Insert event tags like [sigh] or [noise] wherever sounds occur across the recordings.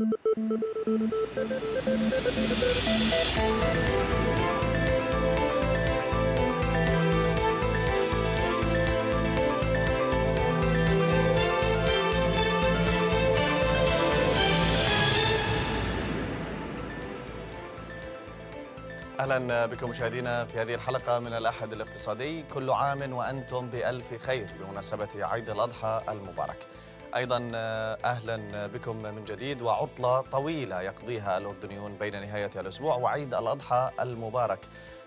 اهلا بكم مشاهدينا في هذه الحلقه من الاحد الاقتصادي كل عام وانتم بالف خير بمناسبه عيد الاضحى المبارك أيضا أهلا بكم من جديد وعطلة طويلة يقضيها الأردنيون بين نهاية الأسبوع وعيد الأضحى المبارك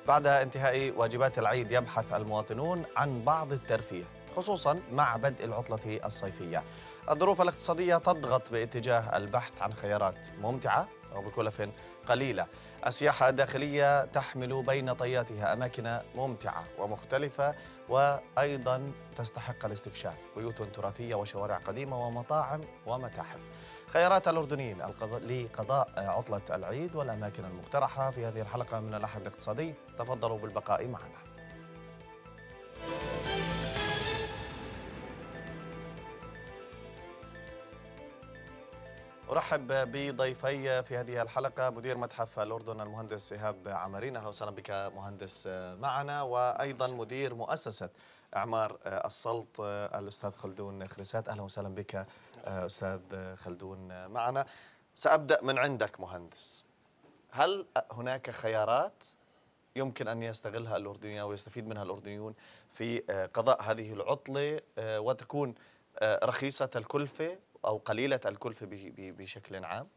بعد انتهاء واجبات العيد يبحث المواطنون عن بعض الترفيه خصوصا مع بدء العطلة الصيفية الظروف الاقتصادية تضغط باتجاه البحث عن خيارات ممتعة وبكلف قليلة السياحة الداخلية تحمل بين طياتها أماكن ممتعة ومختلفة وأيضا تستحق الاستكشاف بيوت تراثية وشوارع قديمة ومطاعم ومتاحف خيارات الأردنيين لقضاء عطلة العيد والأماكن المقترحة في هذه الحلقة من الأحد الاقتصادي تفضلوا بالبقاء معنا أرحب بضيفي في هذه الحلقة مدير متحف الأردن المهندس إيهاب عمرين أهلا وسهلا بك مهندس معنا وأيضا مدير مؤسسة إعمار السلط الأستاذ خلدون خريسات أهلا وسهلا بك أستاذ خلدون معنا سأبدأ من عندك مهندس هل هناك خيارات يمكن أن يستغلها الأردنيون أو يستفيد منها الأردنيون في قضاء هذه العطلة وتكون رخيصة الكلفة أو قليلة الكلفة بشكل عام؟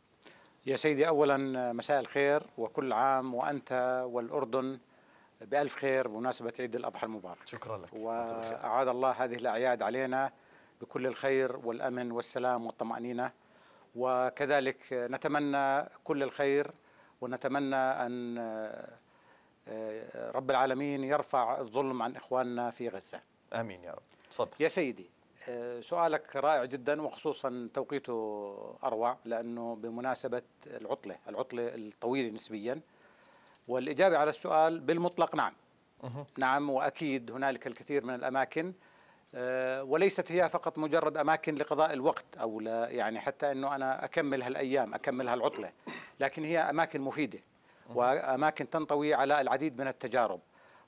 يا سيدي أولا مساء الخير وكل عام وأنت والأردن بألف خير بمناسبة عيد الأضحى المبارك شكرا لك وأعاد الله هذه الأعياد علينا بكل الخير والأمن والسلام والطمأنينة وكذلك نتمنى كل الخير ونتمنى أن آه، رب العالمين يرفع الظلم عن إخواننا في غزة آمين يا رب تفضل يا سيدي سؤالك رائع جدا وخصوصا توقيته اروع لانه بمناسبه العطله، العطله الطويله نسبيا. والاجابه على السؤال بالمطلق نعم. نعم واكيد هنالك الكثير من الاماكن آه، وليست هي فقط مجرد اماكن لقضاء الوقت او لا يعني حتى انه انا اكمل هالايام، اكمل هالعطله، لكن هي اماكن مفيده واماكن تنطوي على العديد من التجارب.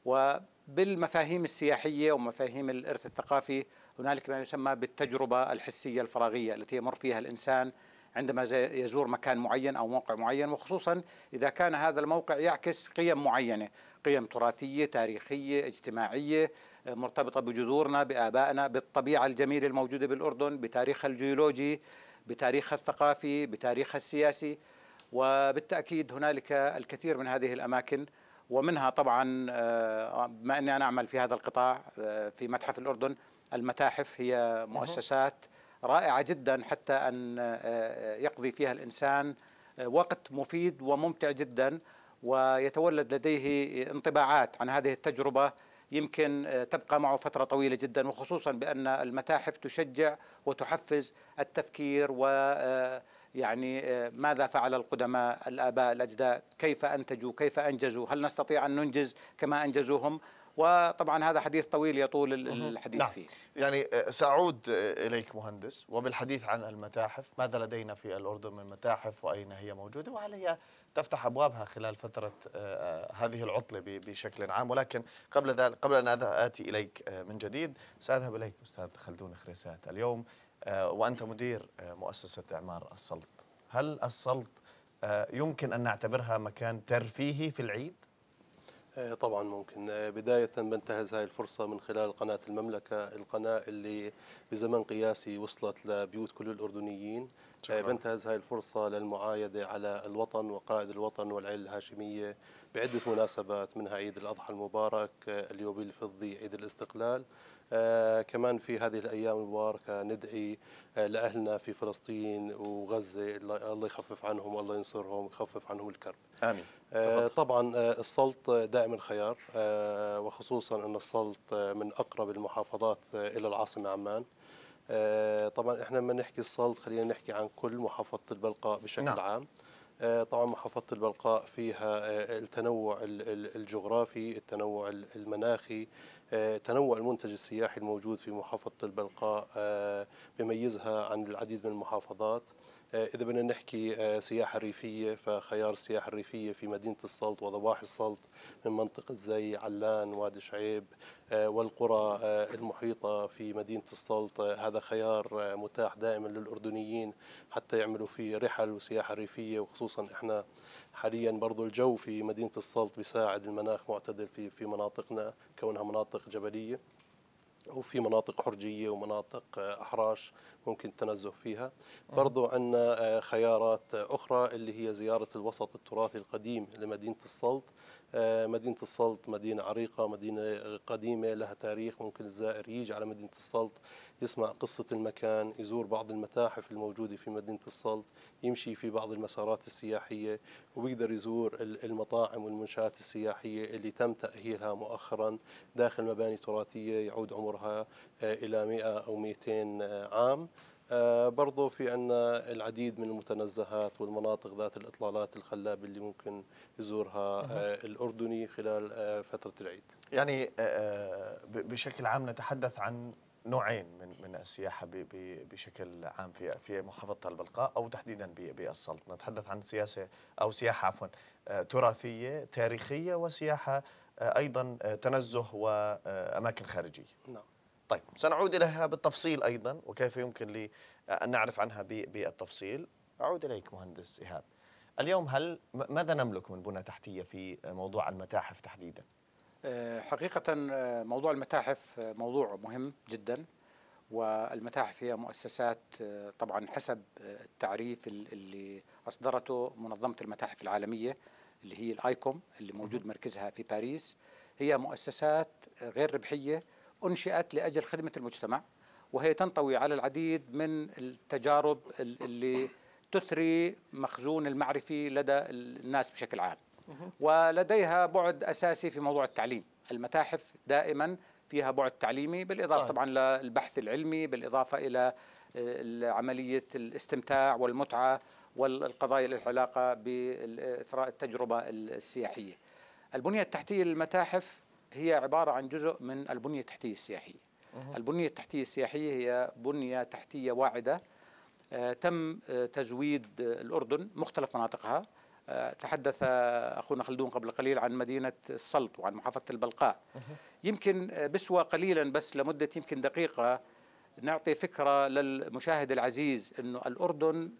وبالمفاهيم السياحيه ومفاهيم الارث الثقافي هنالك ما يسمى بالتجربة الحسية الفراغية التي يمر فيها الإنسان عندما يزور مكان معين أو موقع معين وخصوصا إذا كان هذا الموقع يعكس قيم معينة قيم تراثية تاريخية اجتماعية مرتبطة بجذورنا بآبائنا بالطبيعة الجميلة الموجودة بالأردن بتاريخها الجيولوجي بتاريخها الثقافي بتاريخها السياسي وبالتأكيد هنالك الكثير من هذه الأماكن ومنها طبعا بما آه، أني أنا أعمل في هذا القطاع آه، في متحف الأردن المتاحف هي مؤسسات رائعة جدا حتى أن آه، آه، يقضي فيها الإنسان آه، وقت مفيد وممتع جدا ويتولد لديه انطباعات عن هذه التجربة يمكن تبقى معه فترة طويلة جدا وخصوصا بأن المتاحف تشجع وتحفز التفكير و يعني ماذا فعل القدماء الآباء الأجداد كيف أنتجوا كيف أنجزوا هل نستطيع أن ننجز كما أنجزوهم وطبعا هذا حديث طويل يطول الحديث نعم. فيه يعني آه، سأعود آه، إليك مهندس وبالحديث عن المتاحف ماذا لدينا في الأردن من متاحف وأين هي موجودة وهل هي تفتح أبوابها خلال فترة آه، هذه العطلة بشكل عام ولكن قبل ذلك قبل أن آتي إليك من جديد سأذهب إليك أستاذ خلدون خريسات اليوم وأنت مدير مؤسسة إعمار السلط هل السلط يمكن أن نعتبرها مكان ترفيهي في العيد؟ آه، طبعا ممكن آه، بداية بنتهز هاي الفرصة من خلال قناة المملكة القناة اللي بزمن قياسي وصلت لبيوت كل الأردنيين آه، شكرا. بنتهز هاي الفرصة للمعايدة على الوطن وقائد الوطن والعيلة الهاشمية بعدة مناسبات منها عيد الأضحى المبارك اليوبيل الفضي عيد الاستقلال آه، كمان في هذه الأيام المباركة ندعي آه، لأهلنا في فلسطين وغزة الله يخفف عنهم والله ينصرهم ويخفف عنهم الكرب آمين آه، تفضل. طبعا السلط دائما خيار وخصوصا أن السلط من أقرب المحافظات إلى العاصمة عمان طبعا احنا لما نحكي السلط خلينا نحكي عن كل محافظه البلقاء بشكل نعم. عام طبعا محافظه البلقاء فيها التنوع الجغرافي التنوع المناخي آه، تنوع المنتج السياحي الموجود في محافظة البلقاء آه، بميزها عن العديد من المحافظات آه، إذا بدنا نحكي سياحة ريفية فخيار السياحة الريفية في مدينة السلط وضواحي السلط من منطقة زي علان وادي شعيب والقرى المحيطة في مدينة السلط هذا خيار متاح دائما للأردنيين حتى يعملوا فيه رحل وسياحة ريفية وخصوصا إحنا حاليا برضو الجو في مدينة السلط بيساعد المناخ معتدل في في مناطقنا كونها مناطق جبلية وفي مناطق حرجية ومناطق آه، أحراش ممكن التنزه فيها برضو عندنا آه، خيارات أخرى اللي هي زيارة الوسط التراثي القديم لمدينة السلط آه، مدينة السلط مدينة عريقة مدينة قديمة لها تاريخ ممكن الزائر يجي على مدينة السلط يسمع قصة المكان يزور بعض المتاحف الموجودة في مدينة السلط يمشي في بعض المسارات السياحية وبيقدر يزور المطاعم والمنشآت السياحية اللي تم تأهيلها مؤخرا داخل مباني تراثية يعود عمرها آه، إلى 100 أو 200 عام آه، برضو في عنا العديد من المتنزهات والمناطق ذات الإطلالات الخلابة اللي ممكن يزورها آه، الأردني خلال آه، فترة العيد يعني بشكل عام نتحدث عن نوعين من من السياحه بشكل عام في في محافظه البلقاء او تحديدا بالسلط، نتحدث عن سياسه او سياحه عفوا تراثيه تاريخيه وسياحه ايضا تنزه واماكن خارجيه. نعم. طيب سنعود إليها بالتفصيل أيضا وكيف يمكن لي أن نعرف عنها بالتفصيل أعود إليك مهندس إيهاب اليوم هل ماذا نملك من بنى تحتية في موضوع المتاحف تحديدا؟ آه، حقيقة آه، موضوع المتاحف آه، موضوع مهم جدا والمتاحف هي مؤسسات طبعا حسب التعريف اللي أصدرته منظمة المتاحف العالمية اللي هي الآيكوم اللي موجود مركزها في باريس هي مؤسسات غير ربحية أنشئت لأجل خدمة المجتمع وهي تنطوي على العديد من التجارب اللي تثري مخزون المعرفي لدى الناس بشكل عام ولديها بعد أساسي في موضوع التعليم المتاحف دائما فيها بعد تعليمي بالإضافة صحيح. طبعا للبحث العلمي بالإضافة إلى عملية الاستمتاع والمتعة والقضايا العلاقة بإثراء التجربة السياحية البنية التحتية للمتاحف هي عبارة عن جزء من البنية التحتية السياحية البنية التحتية السياحية هي بنية تحتية واعدة آه، تم آه، تزويد آه، الأردن مختلف مناطقها تحدث أخونا خلدون قبل قليل عن مدينة السلط وعن محافظة البلقاء يمكن بسوى قليلا بس لمدة يمكن دقيقة نعطي فكرة للمشاهد العزيز أنه الأردن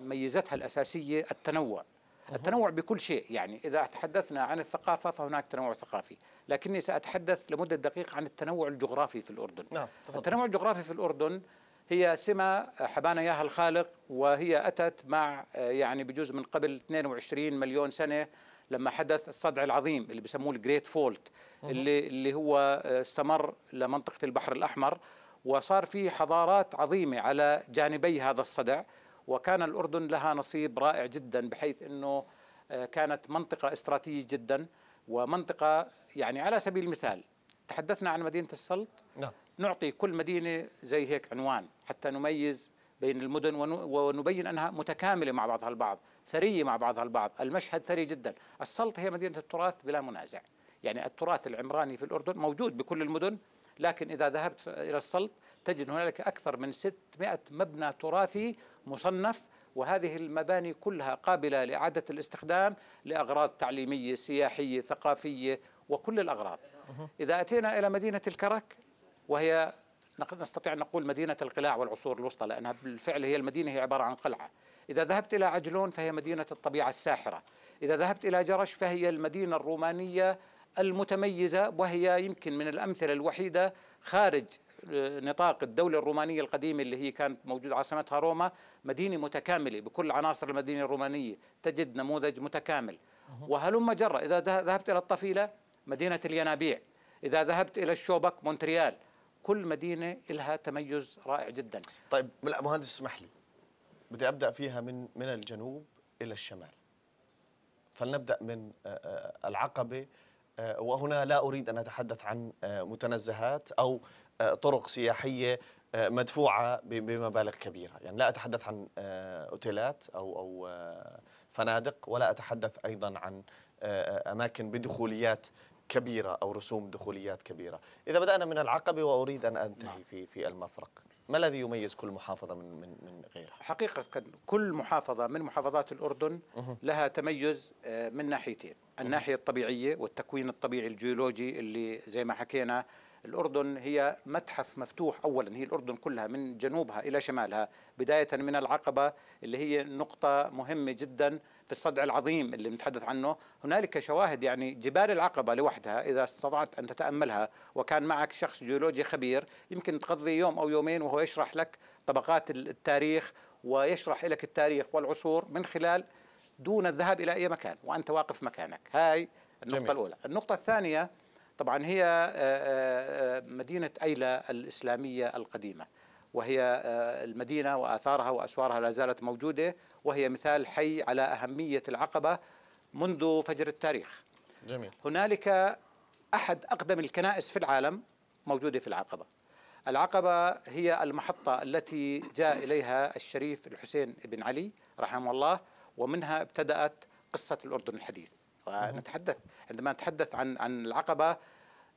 ميزتها الأساسية التنوع التنوع بكل شيء يعني إذا تحدثنا عن الثقافة فهناك تنوع ثقافي لكني سأتحدث لمدة دقيقة عن التنوع الجغرافي في الأردن نعم التنوع الجغرافي في الأردن هي سمة حبانا إياها الخالق وهي أتت مع يعني بجوز من قبل 22 مليون سنة لما حدث الصدع العظيم اللي بسموه الجريت فولت اللي اللي هو استمر لمنطقة البحر الأحمر وصار في حضارات عظيمة على جانبي هذا الصدع وكان الأردن لها نصيب رائع جدا بحيث أنه آه، كانت منطقة استراتيجية جدا ومنطقة يعني على سبيل المثال تحدثنا عن مدينة السلط نعم. نعطي كل مدينة زي هيك عنوان حتى نميز بين المدن ونبين أنها متكاملة مع بعضها البعض ثرية مع بعضها البعض المشهد ثري جدا السلط هي مدينة التراث بلا منازع يعني التراث العمراني في الأردن موجود بكل المدن لكن إذا ذهبت إلى السلط تجد هنالك أكثر من 600 مبنى تراثي مصنف وهذه المباني كلها قابلة لإعادة الاستخدام لأغراض تعليمية سياحية ثقافية وكل الأغراض إذا أتينا إلى مدينة الكرك وهي نستطيع أن نقول مدينة القلاع والعصور الوسطى لأنها بالفعل هي المدينة هي عبارة عن قلعة إذا ذهبت إلى عجلون فهي مدينة الطبيعة الساحرة إذا ذهبت إلى جرش فهي المدينة الرومانية المتميزة وهي يمكن من الأمثلة الوحيدة خارج نطاق الدولة الرومانية القديمة اللي هي كانت موجودة عاصمتها روما مدينة متكاملة بكل عناصر المدينة الرومانية تجد نموذج متكامل وهلم جرى إذا ذهبت إلى الطفيلة مدينة الينابيع إذا ذهبت إلى الشوبك مونتريال كل مدينة لها تميز رائع جدا طيب لا مهندس اسمح لي بدي أبدأ فيها من من الجنوب إلى الشمال فلنبدأ من العقبة وهنا لا أريد أن أتحدث عن متنزهات أو آه، طرق سياحيه آه، مدفوعه بمبالغ كبيره، يعني لا اتحدث عن آه، اوتيلات او او فنادق ولا اتحدث ايضا عن اماكن بدخوليات كبيره او رسوم دخوليات كبيره، اذا بدانا من العقبه واريد ان انتهي نعم. في في المفرق ما الذي يميز كل محافظه من من من غيرها؟ حقيقه كل محافظه من محافظات الاردن لها تميز من ناحيتين، الناحيه الطبيعيه والتكوين الطبيعي الجيولوجي اللي زي ما حكينا الأردن هي متحف مفتوح أولا هي الأردن كلها من جنوبها إلى شمالها بداية من العقبة اللي هي نقطة مهمة جدا في الصدع العظيم اللي نتحدث عنه هنالك شواهد يعني جبال العقبة لوحدها إذا استطعت أن تتأملها وكان معك شخص جيولوجي خبير يمكن تقضي يوم أو يومين وهو يشرح لك طبقات التاريخ ويشرح لك التاريخ والعصور من خلال دون الذهاب إلى أي مكان وأنت واقف مكانك هاي النقطة جميل. الأولى النقطة الثانية طبعا هي آه، آه، آه، مدينة أيلة الإسلامية القديمة وهي المدينة وآثارها وأسوارها لا زالت موجودة وهي مثال حي على أهمية العقبة منذ فجر التاريخ جميل هنالك أحد أقدم الكنائس في العالم موجودة في العقبة العقبة هي المحطة التي جاء إليها الشريف الحسين بن علي رحمه الله ومنها ابتدأت قصة الأردن الحديث ونتحدث عندما نتحدث عن عن العقبه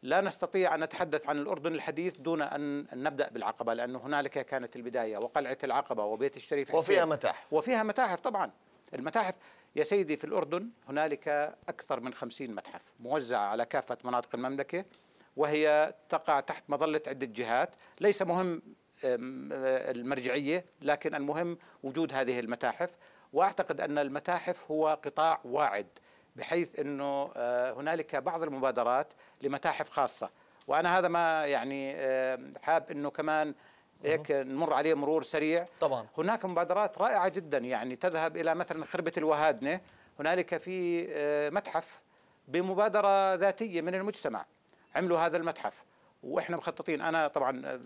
لا نستطيع ان نتحدث عن الاردن الحديث دون ان نبدا بالعقبه لانه هنالك كانت البدايه وقلعه العقبه وبيت الشريف حسين وفيها متاحف وفيها متاحف طبعا المتاحف يا سيدي في الأردن هنالك أكثر من خمسين متحف موزعة على كافة مناطق المملكة وهي تقع تحت مظلة عدة جهات ليس مهم آه، المرجعية لكن المهم وجود هذه المتاحف وأعتقد أن المتاحف هو قطاع واعد بحيث انه آه، هنالك بعض المبادرات لمتاحف خاصه وانا هذا ما يعني آه، حاب انه كمان هيك نمر عليه مرور سريع طبعا هناك مبادرات رائعه جدا يعني تذهب الى مثلا خربه الوهادنه هنالك في آه، متحف بمبادره ذاتيه من المجتمع عملوا هذا المتحف واحنا مخططين انا طبعا آه،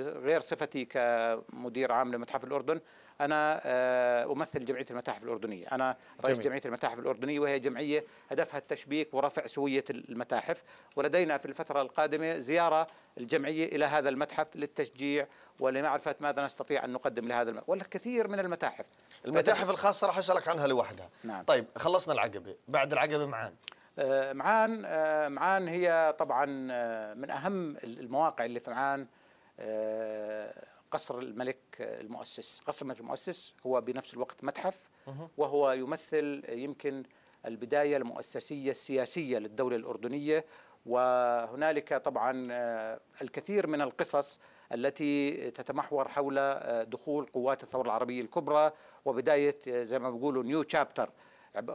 غير صفتي كمدير عام لمتحف الاردن انا آه، امثل جمعيه المتاحف الاردنيه انا رئيس جميل. جمعيه المتاحف الاردنيه وهي جمعيه هدفها التشبيك ورفع سويه المتاحف ولدينا في الفتره القادمه زياره الجمعيه الى هذا المتحف للتشجيع ولمعرفه ماذا نستطيع ان نقدم لهذا المتحف والكثير من المتاحف المتاحف الخاصه راح اسالك عنها لوحدها نعم. طيب خلصنا العقبه بعد العقبه معان آه، معان آه، معان هي طبعا آه، من اهم المواقع اللي في معان قصر الملك المؤسس قصر الملك المؤسس هو بنفس الوقت متحف وهو يمثل يمكن البداية المؤسسية السياسية للدولة الأردنية وهنالك طبعا الكثير من القصص التي تتمحور حول دخول قوات الثورة العربية الكبرى وبداية زي ما بيقولوا نيو تشابتر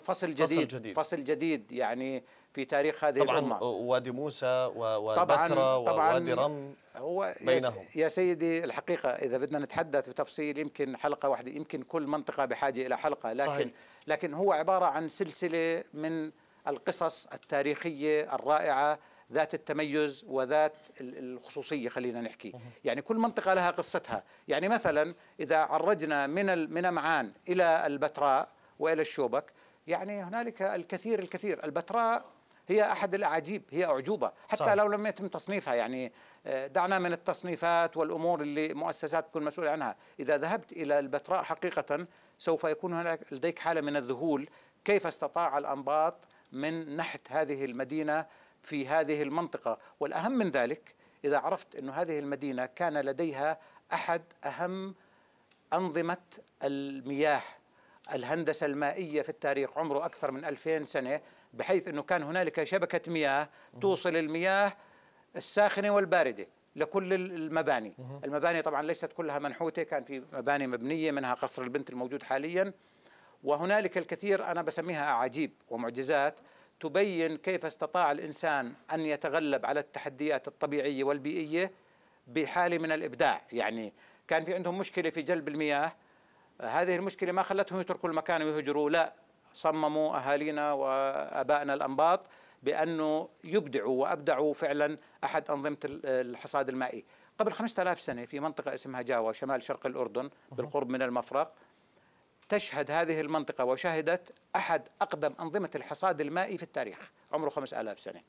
فصل جديد فصل جديد, فصل جديد يعني في تاريخ هذه طبعا الأمة وادي موسى والبتراء ووادي رم هو بينهم يا سيدي الحقيقة إذا بدنا نتحدث بتفصيل يمكن حلقة واحدة يمكن كل منطقة بحاجة إلى حلقة لكن صحيح. لكن هو عبارة عن سلسلة من القصص التاريخية الرائعة ذات التميز وذات الخصوصيه خلينا نحكي يعني كل منطقه لها قصتها يعني مثلا اذا عرجنا من من معان الى البتراء والى الشوبك يعني هنالك الكثير الكثير البتراء هي احد الاعاجيب هي اعجوبه حتى صحيح. لو لم يتم تصنيفها يعني آه، دعنا من التصنيفات والامور اللي مؤسسات تكون مسؤوله عنها اذا ذهبت الى البتراء حقيقه سوف يكون هناك لديك حاله من الذهول كيف استطاع الانباط من نحت هذه المدينه في هذه المنطقه والاهم من ذلك اذا عرفت انه هذه المدينه كان لديها احد اهم انظمه المياه الهندسة المائية في التاريخ عمره أكثر من 2000 سنة بحيث أنه كان هنالك شبكة مياه توصل المياه الساخنة والباردة لكل المباني المباني طبعا ليست كلها منحوتة كان في مباني مبنية منها قصر البنت الموجود حاليا وهنالك الكثير أنا بسميها أعاجيب ومعجزات تبين كيف استطاع الإنسان أن يتغلب على التحديات الطبيعية والبيئية بحالة من الإبداع يعني كان في عندهم مشكلة في جلب المياه هذه المشكلة ما خلتهم يتركوا المكان ويهجروا لا صمموا أهالينا وأبائنا الأنباط بأنه يبدعوا وأبدعوا فعلا أحد أنظمة الحصاد المائي قبل 5000 سنة في منطقة اسمها جاوة شمال شرق الأردن بالقرب من المفرق تشهد هذه المنطقة وشهدت أحد أقدم أنظمة الحصاد المائي في التاريخ عمره 5000 سنة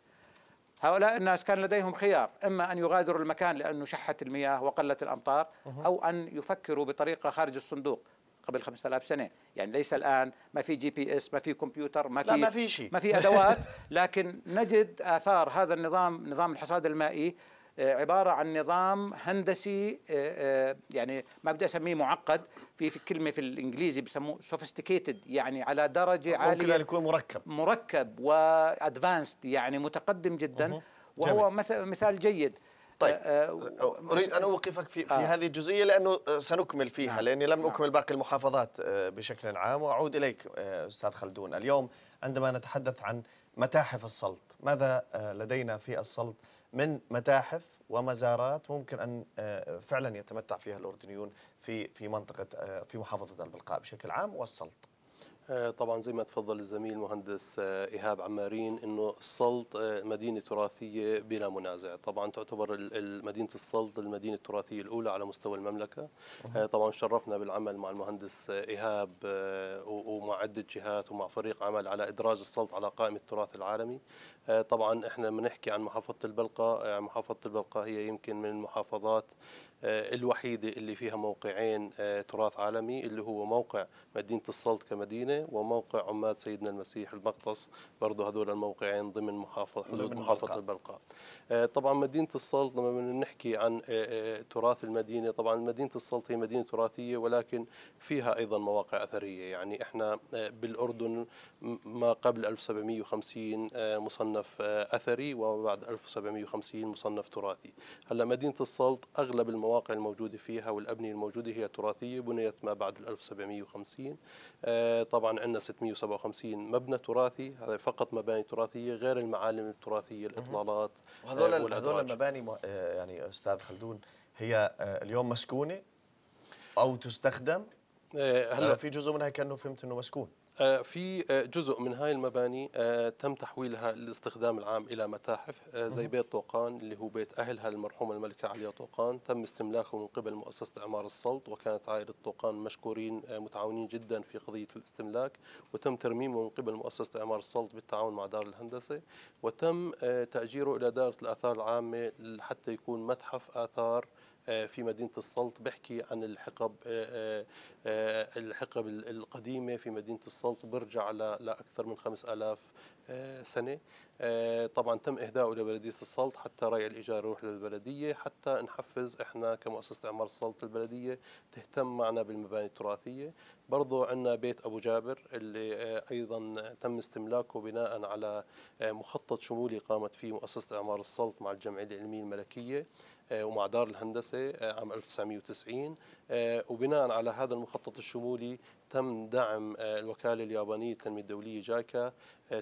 هؤلاء الناس كان لديهم خيار إما أن يغادروا المكان لأنه شحت المياه وقلت الأمطار أو أن يفكروا بطريقة خارج الصندوق قبل 5000 سنه يعني ليس الان ما في جي بي اس ما في كمبيوتر ما في لا ما في شيء ما في ادوات لكن نجد اثار هذا النظام نظام الحصاد المائي آه، عبارة عن نظام هندسي آه، آه، يعني ما بدي أسميه معقد في, في كلمة في الإنجليزي بسموه سوفيستيكيتد يعني على درجة عالية ممكن أن يكون مركب مركب وادفانسد يعني متقدم جدا وهو مثال جيد طيب آه، آه، اريد ان اوقفك في, في آه. هذه الجزئيه لانه سنكمل فيها نعم. لاني لم نعم. اكمل باقي المحافظات بشكل عام واعود اليك استاذ خلدون اليوم عندما نتحدث عن متاحف السلط ماذا لدينا في السلط من متاحف ومزارات ممكن ان فعلا يتمتع فيها الاردنيون في في منطقه في محافظه البلقاء بشكل عام والسلط آه، طبعا زي ما تفضل الزميل مهندس آه، ايهاب عمارين انه السلط آه، مدينه تراثيه بلا منازع، طبعا تعتبر مدينه السلط المدينه التراثيه الاولى على مستوى المملكه، طبعا شرفنا بالعمل مع المهندس ايهاب ومع عده جهات ومع فريق عمل على ادراج السلط على قائمه التراث العالمي، طبعا احنا بنحكي عن محافظه البلقاء، محافظه البلقاء هي يمكن من المحافظات آه، الوحيدة اللي فيها موقعين آه، تراث عالمي اللي هو موقع مدينة السلط كمدينة وموقع عماد سيدنا المسيح المقدس برضه هذول الموقعين ضمن محافظة حدود محافظة البلقاء آه، طبعا مدينة السلط لما بنحكي عن تراث المدينة طبعا مدينة السلط هي مدينة تراثية ولكن فيها أيضا مواقع أثرية يعني إحنا بالأردن ما قبل 1750 مصنف أثري وما بعد 1750 مصنف تراثي هلا مدينة السلط أغلب المواقع المواقع الموجودة فيها والأبنية الموجودة هي تراثية بنيت ما بعد 1750 آه، طبعا عندنا 657 مبنى تراثي هذا فقط مباني تراثية غير المعالم التراثية الإطلالات آه، وهذول هذول المباني آه، يعني أستاذ خلدون هي اليوم مسكونة أو تستخدم هلا في جزء منها كانه فهمت انه مسكون آه، في آه، جزء من هاي المباني آه، تم تحويلها للاستخدام العام الى متاحف زي بيت طوقان اللي هو بيت اهلها المرحومه الملكه عليا طوقان تم استملاكه من قبل مؤسسه اعمار السلط وكانت عائله طوقان مشكورين متعاونين جدا في قضيه الاستملاك وتم ترميمه من قبل مؤسسه اعمار السلط بالتعاون مع دار الهندسه وتم تاجيره الى دائره الاثار العامه حتى يكون متحف اثار آه، في مدينه السلط بحكي عن الحقب آه، آه، الحقب القديمه في مدينه السلط برجع لاكثر من 5000 سنه طبعا تم اهدائه لبلديه السلط حتى ريع الايجار يروح للبلديه حتى نحفز احنا كمؤسسه اعمار السلط البلديه تهتم معنا بالمباني التراثيه برضو عندنا بيت ابو جابر اللي ايضا تم استملاكه بناء على مخطط شمولي قامت فيه مؤسسه اعمار السلط مع الجمعيه العلميه الملكيه آه، ومع دار الهندسة آه، عام 1990 آه، وبناء على هذا المخطط الشمولي تم دعم الوكالة اليابانية للتنمية الدولية جايكا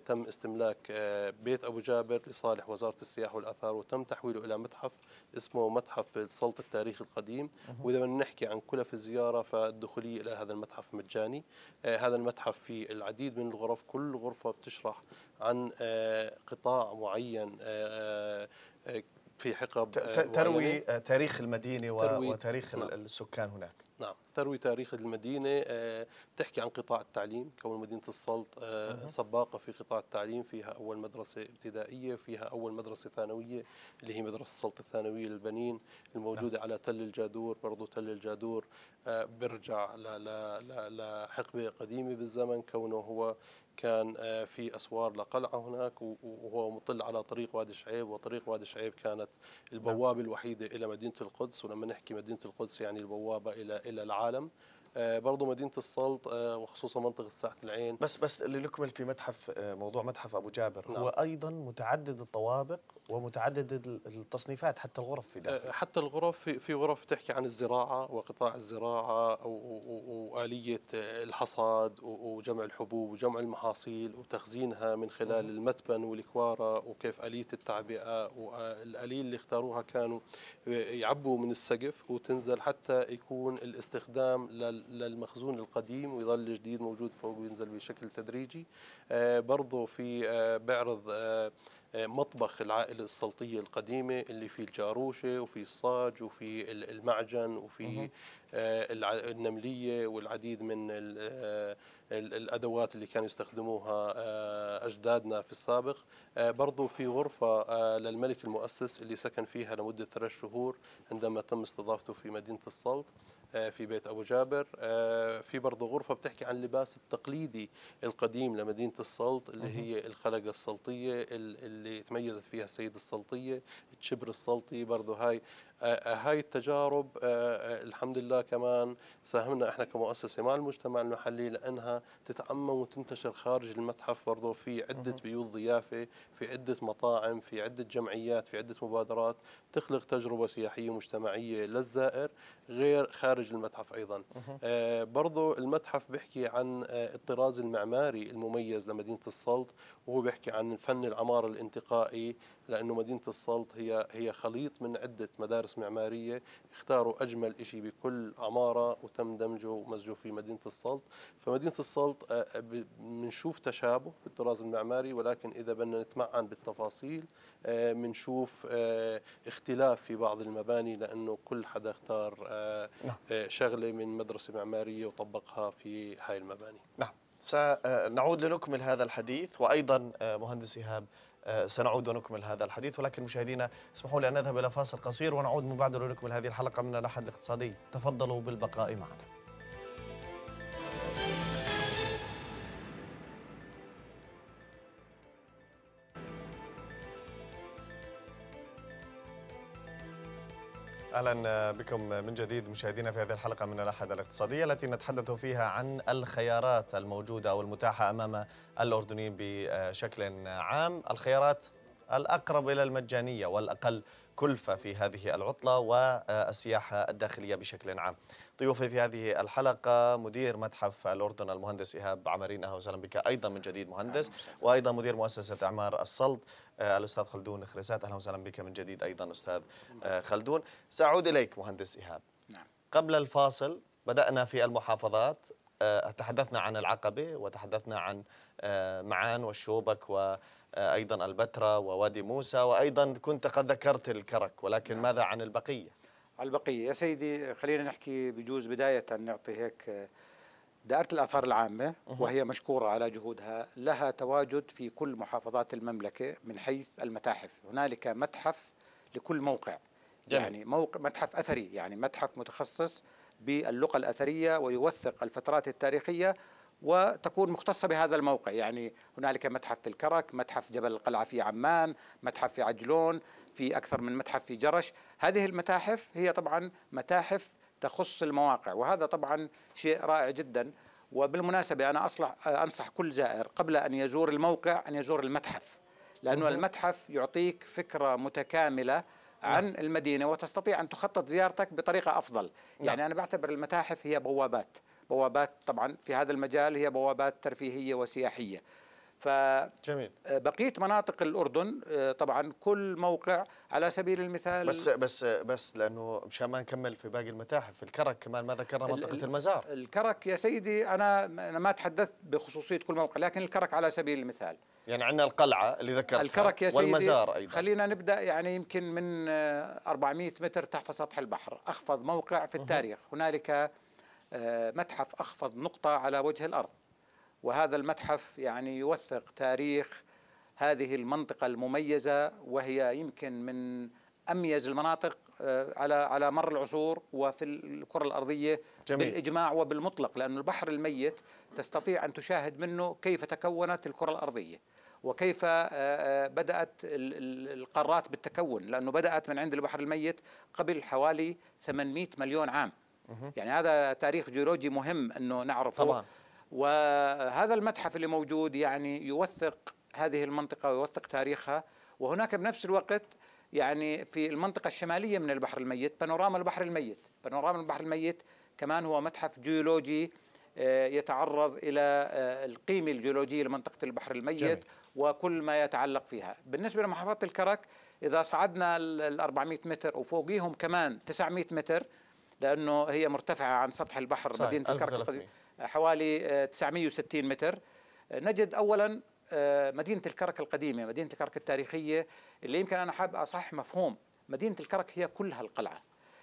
تم استملاك بيت أبو جابر لصالح وزارة السياحة والآثار وتم تحويله إلى متحف اسمه متحف السلط التاريخي القديم وإذا بدنا نحكي عن كلف الزيارة فالدخولية إلى هذا المتحف مجاني هذا المتحف فيه العديد من الغرف كل غرفة بتشرح عن قطاع معين في حقب آه، تروي آه، تاريخ المدينة وتاريخ نعم. السكان هناك نعم تروي تاريخ المدينة آه، بتحكي عن قطاع التعليم كون مدينة السلط سباقة في قطاع التعليم فيها أول مدرسة ابتدائية فيها أول مدرسة ثانوية اللي هي مدرسة السلط الثانوية للبنين الموجودة نعم. على تل الجادور برضو تل الجادور برجع لحقبة قديمة بالزمن كونه هو كان آه، في أسوار لقلعة هناك وهو مطل على طريق وادي شعيب وطريق وادي شعيب كانت البوابة نعم. الوحيدة إلى مدينة القدس ولما نحكي مدينة القدس يعني البوابة إلى إلى العالم آه، برضه مدينة السلط آه، وخصوصا منطقة ساحة العين بس بس اللي نكمل في متحف موضوع متحف أبو جابر نعم. هو أيضا متعدد الطوابق ومتعدد التصنيفات حتى الغرف في داخل أه، حتى الغرف في, غرف تحكي عن الزراعة وقطاع الزراعة وآلية أه، الحصاد وجمع الحبوب وجمع المحاصيل وتخزينها من خلال المتبن والكوارة وكيف آلية التعبئة والآلية أه، اللي اختاروها كانوا يعبوا من السقف وتنزل حتى يكون الاستخدام للمخزون القديم ويظل الجديد موجود فوق وينزل بشكل تدريجي برضه في بعرض مطبخ العائلة السلطية القديمة اللي فيه الجاروشة وفيه الصاج وفيه المعجن وفيه آه، النملية والعديد من آه، الادوات اللي كانوا يستخدموها آه، اجدادنا في السابق آه، برضو في غرفه آه، للملك المؤسس اللي سكن فيها لمده ثلاث شهور عندما تم استضافته في مدينه السلط في بيت ابو جابر في برضه غرفه بتحكي عن اللباس التقليدي القديم لمدينه السلط اللي هي الخلقه السلطيه اللي تميزت فيها السيده السلطيه الشبر السلطي برضه هاي آه، آه، هاي التجارب آه، الحمد لله كمان ساهمنا احنا كمؤسسه مع المجتمع المحلي لانها تتعمم وتنتشر خارج المتحف برضه في عده بيوت ضيافه في عده مطاعم في عده جمعيات في عده مبادرات تخلق تجربه سياحيه مجتمعيه للزائر غير خارج المتحف ايضا برضه المتحف بيحكي عن الطراز المعماري المميز لمدينه السلط وهو بيحكي عن فن العماره الانتقائي لأنه مدينة السلط هي هي خليط من عدة مدارس معمارية اختاروا أجمل شيء بكل عمارة وتم دمجه ومزجه في مدينة السلط فمدينة السلط آه، بنشوف تشابه في الطراز المعماري ولكن إذا بدنا نتمعن بالتفاصيل بنشوف آه، آه، اختلاف في بعض المباني لأنه كل حدا اختار نعم. شغلة من مدرسة معمارية وطبقها في هاي المباني نعم سنعود لنكمل هذا الحديث وأيضا مهندس إيهاب آه، سنعود ونكمل هذا الحديث ولكن مشاهدينا اسمحوا لي أن نذهب إلى فاصل قصير ونعود من بعده لنكمل هذه الحلقة من الأحد الاقتصادي تفضلوا بالبقاء معنا اهلا بكم من جديد مشاهدينا في هذه الحلقه من الاحد الاقتصاديه التي نتحدث فيها عن الخيارات الموجوده او المتاحه امام الاردنيين بشكل عام، الخيارات الأقرب إلى المجانية والأقل كلفة في هذه العطلة والسياحة الداخلية بشكل عام ضيوفي في هذه الحلقة مدير متحف الأردن المهندس إيهاب عمرين أهلا وسهلا بك أيضا من جديد مهندس وأيضا مدير مؤسسة أعمار السلط آه، الأستاذ خلدون خريسات أهلا وسهلا بك من جديد أيضا أستاذ آه، خلدون سأعود إليك مهندس إيهاب نعم. قبل الفاصل بدأنا في المحافظات آه، تحدثنا عن العقبة وتحدثنا عن معان والشوبك و أيضا البتراء ووادي موسى وأيضا كنت قد ذكرت الكرك ولكن نعم. ماذا عن البقية؟ على البقية يا سيدي خلينا نحكي بجوز بداية نعطي هيك دائرة الآثار العامة وهي مشكورة على جهودها لها تواجد في كل محافظات المملكة من حيث المتاحف هنالك متحف لكل موقع جميل. يعني موقع متحف أثري يعني متحف متخصص باللغة الأثرية ويوثق الفترات التاريخية وتكون مختصة بهذا الموقع يعني هنالك متحف في الكرك متحف جبل القلعة في عمان متحف في عجلون في أكثر من متحف في جرش هذه المتاحف هي طبعا متاحف تخص المواقع وهذا طبعا شيء رائع جدا وبالمناسبة أنا أصلح أنصح كل زائر قبل أن يزور الموقع أن يزور المتحف لأنه المتحف يعطيك فكرة متكاملة عن نعم. المدينه وتستطيع ان تخطط زيارتك بطريقه افضل، نعم. يعني انا بعتبر المتاحف هي بوابات بوابات طبعا في هذا المجال هي بوابات ترفيهيه وسياحيه ف جميل آه، بقيه مناطق الاردن آه، طبعا كل موقع على سبيل المثال بس بس بس لانه مشان ما نكمل في باقي المتاحف الكرك كمان ما ذكرنا منطقه المزار الكرك يا سيدي انا انا ما تحدثت بخصوصيه كل موقع لكن الكرك على سبيل المثال يعني عندنا القلعه اللي ذكرتها الكرك يا سيدي والمزار ايضا خلينا نبدا يعني يمكن من 400 آه، متر تحت سطح البحر اخفض موقع في التاريخ هنالك آه، متحف أخفض نقطة على وجه الأرض وهذا المتحف يعني يوثق تاريخ هذه المنطقة المميزة وهي يمكن من أميز المناطق آه، على على مر العصور وفي الكرة الأرضية جميل. بالإجماع وبالمطلق لأن البحر الميت تستطيع أن تشاهد منه كيف تكونت الكرة الأرضية وكيف آه، بدأت القارات بالتكون لأنه بدأت من عند البحر الميت قبل حوالي 800 مليون عام يعني هذا تاريخ جيولوجي مهم انه نعرفه طبعا وهذا المتحف اللي موجود يعني يوثق هذه المنطقه ويوثق تاريخها وهناك بنفس الوقت يعني في المنطقة الشمالية من البحر الميت بانوراما البحر الميت بانوراما البحر الميت كمان هو متحف جيولوجي آه، يتعرض إلى آه، القيمة الجيولوجية لمنطقة البحر الميت جميل. وكل ما يتعلق فيها بالنسبة لمحافظة الكرك إذا صعدنا ال 400 متر وفوقيهم كمان 900 متر لانه هي مرتفعه عن سطح البحر صحيح. مدينه الكرك حوالي 960 آه، متر آه، نجد اولا آه، مدينه الكرك القديمه مدينه الكرك التاريخيه اللي يمكن انا حابب اصح مفهوم مدينه الكرك هي كلها القلعه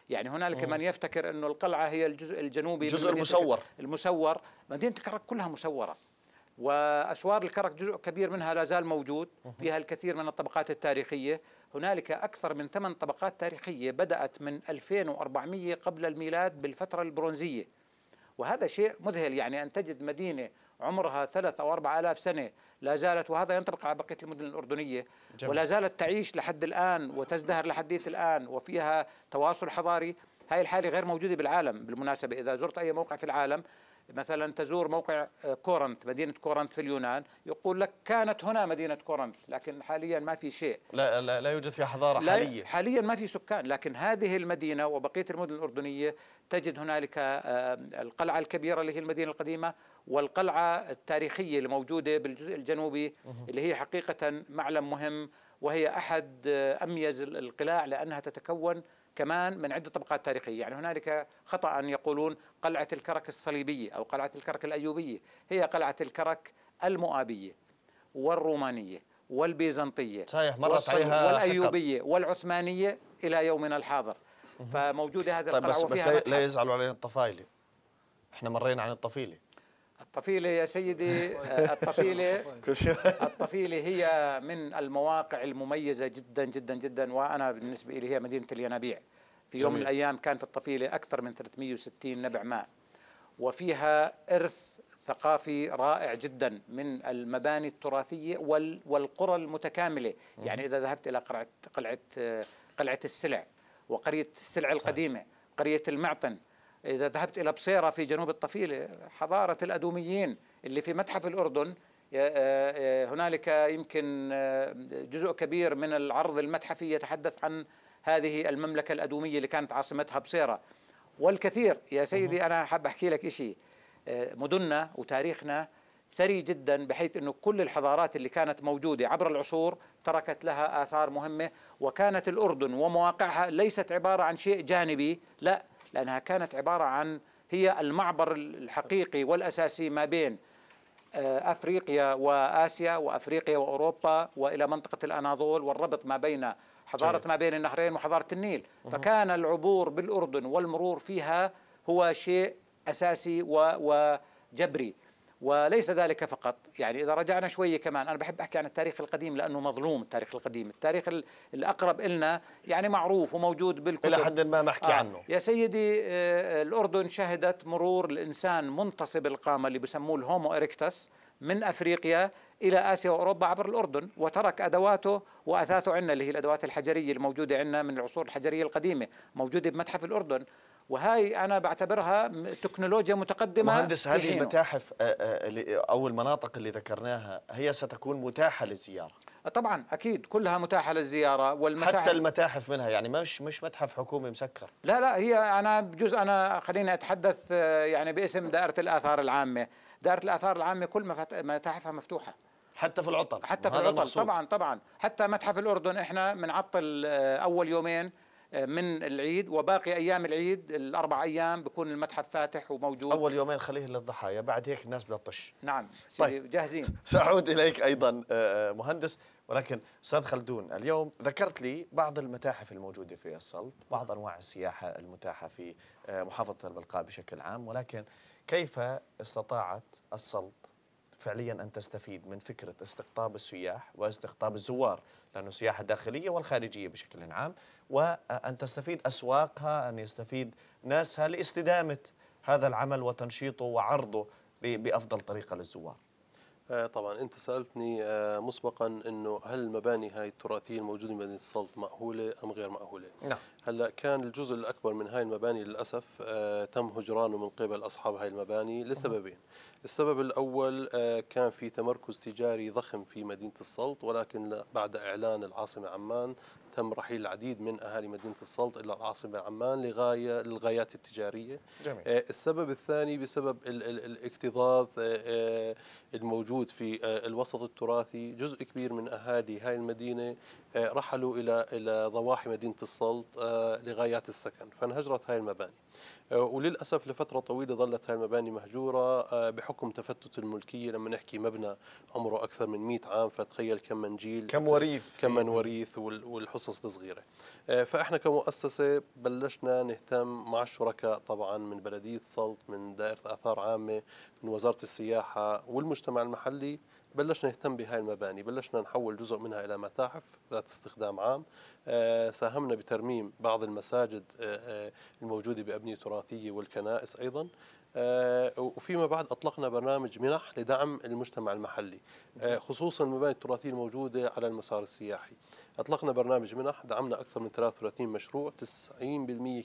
يعني هنالك من يفتكر انه القلعه هي الجزء الجنوبي الجزء المسور المسور مدينه الكرك كلها مسوره واسوار الكرك جزء كبير منها لا زال موجود فيها الكثير من الطبقات التاريخيه هنالك أكثر من ثمان طبقات تاريخية بدأت من 2400 قبل الميلاد بالفترة البرونزية وهذا شيء مذهل يعني أن تجد مدينة عمرها ثلاث أو أربع آلاف سنة لا زالت وهذا ينطبق على بقية المدن الأردنية جميل. ولا زالت تعيش لحد الآن وتزدهر لحد الآن وفيها تواصل حضاري هاي الحالة غير موجودة بالعالم بالمناسبة إذا زرت أي موقع في العالم مثلا تزور موقع آه، كورنث مدينة كورنث في اليونان يقول لك كانت هنا مدينة كورنث لكن حاليا ما في شيء لا لا, لا يوجد فيها حضارة لا حاليا ما في سكان لكن هذه المدينة وبقية المدن الأردنية تجد هنالك آه، آه، القلعة الكبيرة اللي هي المدينة القديمة والقلعة التاريخية الموجودة بالجزء الجنوبي اللي هي حقيقة معلم مهم وهي أحد أميز القلاع لأنها تتكون كمان من عدة طبقات تاريخية يعني هنالك خطأ أن يقولون قلعة الكرك الصليبية أو قلعة الكرك الأيوبية هي قلعة الكرك المؤابية والرومانية والبيزنطية صحيح مرت عليها والأيوبية حكر. والعثمانية إلى يومنا الحاضر فموجودة هذه طيب القلعة بس, بس لا, لا يزعلوا علينا الطفايلي احنا مرينا عن الطفيلي الطفيلة يا سيدي [laughs] آه، الطفيلة [laughs] الطفيلة هي من المواقع المميزة جدا جدا جدا وأنا بالنسبة لي هي مدينة الينابيع في يوم من الأيام كان في الطفيلة أكثر من 360 نبع ماء وفيها إرث ثقافي رائع جدا من المباني التراثية والقرى المتكاملة يعني إذا ذهبت إلى قلعة قلعة آه، قلعة السلع وقرية السلع القديمة قرية المعطن إذا ذهبت إلى بصيرة في جنوب الطفيلة حضارة الأدوميين اللي في متحف الأردن آه، آه، هنالك يمكن آه، جزء كبير من العرض المتحفي يتحدث عن هذه المملكة الأدومية اللي كانت عاصمتها بصيرة والكثير يا سيدي أنا حاب أحكي لك إشي مدننا وتاريخنا ثري جدا بحيث أنه كل الحضارات اللي كانت موجودة عبر العصور تركت لها آثار مهمة وكانت الأردن ومواقعها ليست عبارة عن شيء جانبي لا لأنها كانت عبارة عن هي المعبر الحقيقي والأساسي ما بين آه، أفريقيا وآسيا وأفريقيا وأوروبا وإلى منطقة الأناضول والربط ما بين حضارة ما بين النهرين وحضارة النيل فكان العبور بالأردن والمرور فيها هو شيء أساسي وجبري وليس ذلك فقط يعني إذا رجعنا شوية كمان أنا بحب أحكي عن التاريخ القديم لأنه مظلوم التاريخ القديم التاريخ الأقرب إلنا يعني معروف وموجود بالكتب إلى حد ما محكي آه. عنه يا سيدي آه الأردن شهدت مرور الإنسان منتصب القامة اللي بسموه الهومو إريكتس من أفريقيا إلى آسيا وأوروبا عبر الأردن وترك أدواته وأثاثه عندنا اللي هي الأدوات الحجرية الموجودة عندنا من العصور الحجرية القديمة موجودة بمتحف الأردن وهي انا بعتبرها تكنولوجيا متقدمه مهندس هذه المتاحف او آه، آه، المناطق اللي ذكرناها هي ستكون متاحه للزياره طبعا اكيد كلها متاحه للزياره والمتاحف حتى المتاحف منها يعني مش مش متحف حكومي مسكر لا لا هي انا بجوز انا خليني اتحدث آه، يعني باسم دائره الاثار العامه دائره الاثار العامه كل متاحفها مفتوحه حتى في العطل حتى في العطل طبعا طبعا حتى متحف الاردن احنا بنعطل اول يومين من العيد وباقي ايام العيد الاربع ايام بكون المتحف فاتح وموجود اول يومين خليه للضحايا بعد هيك الناس بدها تطش نعم طيب جاهزين [laughs] ساعود اليك ايضا آه، آه، مهندس ولكن استاذ خلدون اليوم ذكرت لي بعض المتاحف الموجوده في السلط بعض انواع السياحه المتاحه في آه، محافظه البلقاء بشكل عام ولكن كيف استطاعت السلط فعليا ان تستفيد من فكره استقطاب السياح واستقطاب الزوار لانه السياحه الداخليه والخارجيه بشكل عام وأن تستفيد أسواقها أن يستفيد ناسها لاستدامة هذا العمل وتنشيطه وعرضه بأفضل طريقة للزوار آه، طبعا انت سالتني آه، مسبقا انه هل المباني هاي التراثيه الموجوده بمدينه السلط ماهوله ام غير ماهوله؟ نعم هلا كان الجزء الاكبر من هاي المباني للاسف آه، تم هجرانه من قبل اصحاب هاي المباني لسببين، السبب الاول كان في تمركز تجاري ضخم في مدينه السلط ولكن بعد اعلان العاصمه عمان تم رحيل العديد من أهالي مدينة السلط إلى العاصمة عمان لغاية للغايات التجارية جميل. آه، السبب الثاني بسبب الاكتظاظ آه، آه، الموجود في آه، الوسط التراثي جزء كبير من أهالي هاي المدينة آه، رحلوا إلى إلى ضواحي مدينة السلط آه، لغايات السكن فانهجرت هاي المباني وللأسف لفترة طويلة ظلت هاي المباني مهجورة بحكم تفتت الملكية لما نحكي مبنى عمره أكثر من 100 عام فتخيل كم من جيل كم وريث كم من وريث والحصص الصغيرة فإحنا كمؤسسة بلشنا نهتم مع الشركاء طبعا من بلدية سلط من دائرة آثار عامة من وزارة السياحة والمجتمع المحلي بلشنا نهتم بهاي المباني بلشنا نحول جزء منها إلى متاحف ذات استخدام عام آه، ساهمنا بترميم بعض المساجد آه، آه، الموجودة بأبنية تراثية والكنائس أيضا وفيما بعد أطلقنا برنامج منح لدعم المجتمع المحلي خصوصا المباني التراثية الموجودة على المسار السياحي أطلقنا برنامج منح دعمنا أكثر من 33 مشروع 90%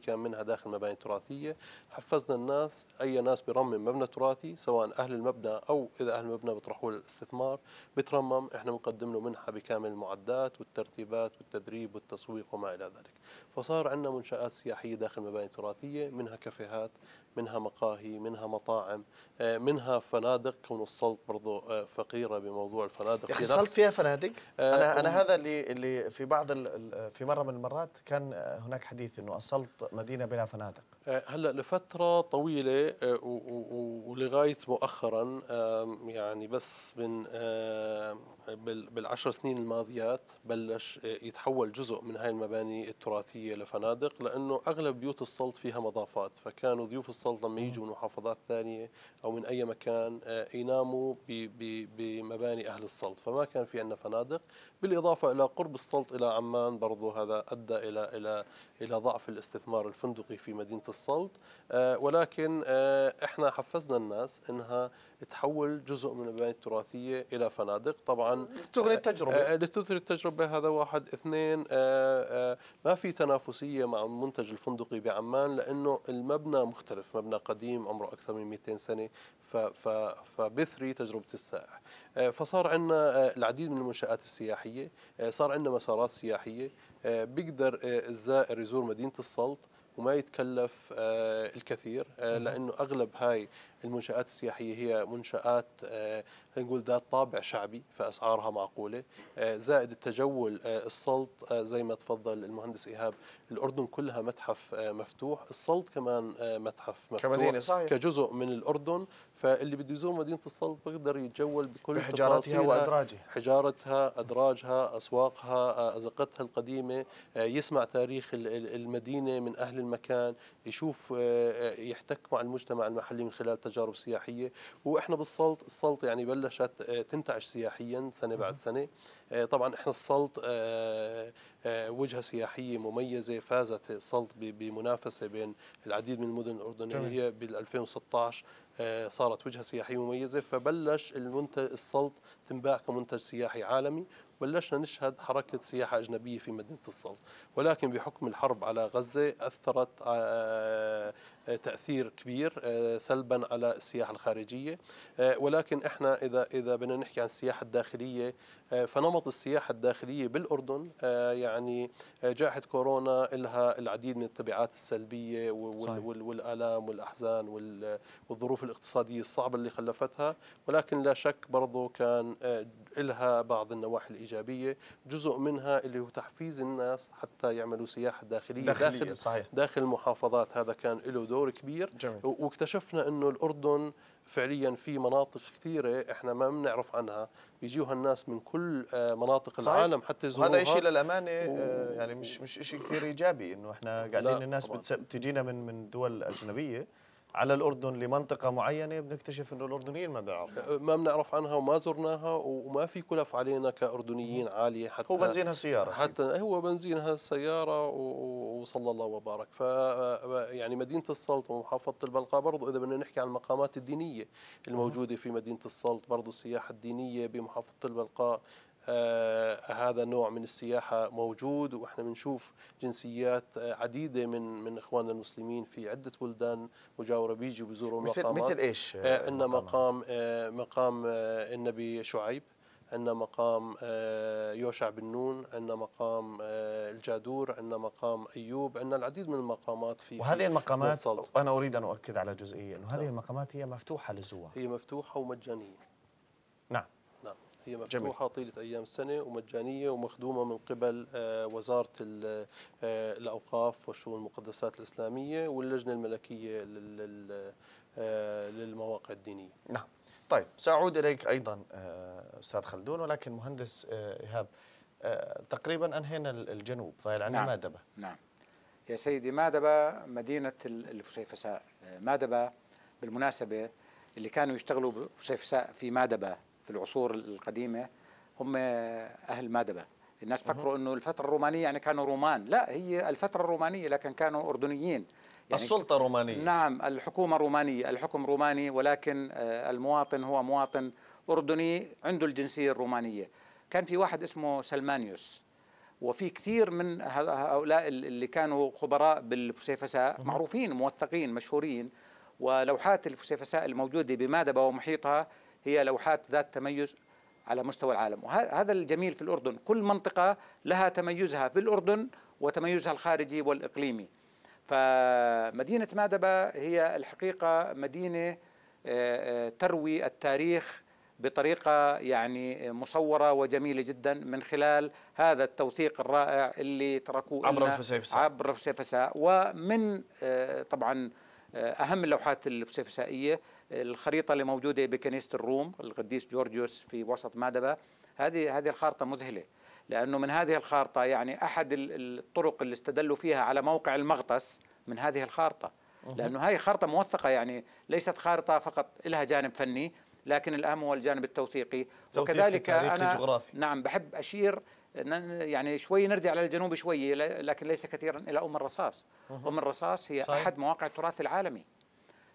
كان منها داخل مباني تراثية حفزنا الناس أي ناس برمم مبنى تراثي سواء أهل المبنى أو إذا أهل المبنى بيطرحوا للاستثمار بترمم إحنا بنقدم له منحة بكامل المعدات والترتيبات والتدريب والتسويق وما إلى ذلك فصار عندنا منشآت سياحية داخل مباني تراثية منها كافيهات منها مقاهي منها مطاعم آه، منها فنادق كون السلط برضو آه، فقيرة بموضوع الفنادق يا أخي السلط فيها فنادق آه، أنا, أنا هذا اللي, اللي في بعض في مره من المرات كان هناك حديث انه السلط مدينه بلا فنادق آه، هلا لفتره طويله آه، ولغايه مؤخرا يعني بس من بالعشر سنين الماضيات بلش آه، يتحول جزء من هاي المباني التراثيه لفنادق لانه اغلب بيوت السلط فيها مضافات فكانوا ضيوف السلط لما يجوا من محافظات ثانيه او من اي مكان يناموا بمباني اهل السلط فما كان في عندنا فنادق بالاضافه الى قرب السلط الى عمان برضه هذا ادى الى الى الى ضعف الاستثمار الفندقي في مدينه السلط آه، ولكن آه، احنا حفزنا الناس انها تحول جزء من المباني التراثيه الى فنادق طبعا لتثري آه، التجربه لتثري التجربه هذا واحد اثنين ما في تنافسيه مع المنتج الفندقي بعمان لانه المبنى مختلف مبنى قديم عمره اكثر من 200 سنه فبثري تجربه السائح فصار عندنا العديد من المنشات السياحيه صار عندنا مسارات سياحيه بيقدر الزائر يزور مدينه السلط وما يتكلف آه، الكثير آه، لانه اغلب هاي المنشآت السياحية هي منشآت آه، خلينا نقول ذات طابع شعبي فأسعارها معقولة آه، زائد التجول آه، السلط زي ما تفضل المهندس إيهاب الأردن كلها متحف مفتوح السلط كمان متحف مفتوح كمدينة صحيح كجزء من الأردن فاللي بده يزور مدينة السلط بيقدر يتجول بكل بحجارتها وأدراجها حجارتها أدراجها أسواقها أزقتها القديمة يسمع تاريخ المدينة من أهل المكان يشوف يحتك مع المجتمع المحلي من خلال تجربة تجارب سياحيه واحنا بالسلط السلط يعني بلشت آه، تنتعش سياحيا سنه بعد سنه آه، طبعا احنا السلط آه، وجهه سياحيه مميزه فازت السلط بمنافسه بين العديد من المدن الاردنيه هي بال 2016 صارت وجهه سياحيه مميزه فبلش المنتج السلط تنباع كمنتج سياحي عالمي بلشنا نشهد حركة سياحة أجنبية في مدينة الصلت ولكن بحكم الحرب على غزة أثرت آه، آه، تأثير كبير آه، سلبا على السياحة الخارجية ولكن إحنا إذا إذا بدنا نحكي عن السياحة الداخلية فنمط السياحة الداخلية بالأردن يعني جائحة كورونا لها العديد من التبعات السلبية والآلام والأحزان والظروف الاقتصادية الصعبة اللي خلفتها ولكن لا شك برضو كان آه، لها بعض النواحي الايجابيه جزء منها اللي هو تحفيز الناس حتى يعملوا سياحه داخليه, داخلية داخل صحيح. داخل المحافظات هذا كان له دور كبير جميل. واكتشفنا انه الاردن فعليا في مناطق كثيره احنا ما بنعرف عنها بيجيوها الناس من كل آه، مناطق صحيح. العالم حتى يزوروها هذا شيء للامانه آه، و... يعني مش مش شيء كثير ايجابي انه احنا قاعدين الناس بتجينا من من دول اجنبيه على الاردن لمنطقه معينه بنكتشف انه الاردنيين ما بيعرفوا ما بنعرف عنها وما زرناها وما في كلف علينا كاردنيين عاليه حتى هو بنزينها سياره حتى سيدي. هو بنزينها السياره وصلى الله وبارك ف يعني مدينه السلط ومحافظه البلقاء برضه اذا بدنا نحكي عن المقامات الدينيه الموجوده في مدينه السلط برضه السياحه الدينيه بمحافظه البلقاء آه، هذا النوع من السياحة موجود وإحنا بنشوف جنسيات عديدة من من إخواننا المسلمين في عدة بلدان مجاورة بيجوا بيزوروا المقامات مثل, مثل إيش؟ عندنا آه، مقام آه، مقام النبي شعيب عندنا مقام يوشع بن نون عندنا مقام الجادور عندنا مقام أيوب عندنا العديد من المقامات في وهذه المقامات أنا أريد أن أؤكد على جزئية أنه هذه نعم. المقامات هي مفتوحة للزوار هي مفتوحة ومجانية نعم هي مفتوحة جميل. طيلة أيام السنة ومجانية ومخدومة من قبل آه، وزارة آه، الأوقاف وشؤون المقدسات الإسلامية واللجنة الملكية آه، للمواقع الدينية نعم طيب سأعود إليك أيضا أستاذ خلدون ولكن مهندس إيهاب تقريبا أنهينا الجنوب ظاهر طيب، عن يعني نعم. مادبة نعم يا سيدي مادبة مدينة الفسيفساء مادبة بالمناسبة اللي كانوا يشتغلوا بفسيفساء في مادبة العصور القديمه هم اهل مادبه الناس فكروا انه الفتره الرومانيه يعني كانوا رومان لا هي الفتره الرومانيه لكن كانوا اردنيين يعني السلطه رومانيه نعم الحكومه رومانيه الحكم روماني ولكن آه، المواطن هو مواطن اردني عنده الجنسيه الرومانيه كان في واحد اسمه سلمانيوس وفي كثير من هؤلاء اللي كانوا خبراء بالفسيفساء معروفين موثقين مشهورين ولوحات الفسيفساء الموجوده بمادبه ومحيطها هي لوحات ذات تميز على مستوى العالم وهذا الجميل في الأردن كل منطقة لها تميزها في الأردن وتميزها الخارجي والإقليمي فمدينة مادبة هي الحقيقة مدينة آه، آه، تروي التاريخ بطريقة يعني مصورة وجميلة جدا من خلال هذا التوثيق الرائع اللي تركوه عبر الفسيفساء عبر الفسيفساء ومن آه، طبعا أهم اللوحات الفسيفسائية الخريطة اللي موجودة بكنيسة الروم القديس جورجيوس في وسط مادبا هذه هذه الخارطة مذهلة لأنه من هذه الخارطة يعني أحد الطرق اللي استدلوا فيها على موقع المغطس من هذه الخارطة لأنه هذه خارطة موثقة يعني ليست خارطة فقط لها جانب فني لكن الأهم هو الجانب التوثيقي وكذلك أنا جغرافي. نعم بحب أشير يعني شوي نرجع للجنوب شوي لكن ليس كثيرا إلى أم الرصاص أم الرصاص هي صحيح. أحد مواقع التراث العالمي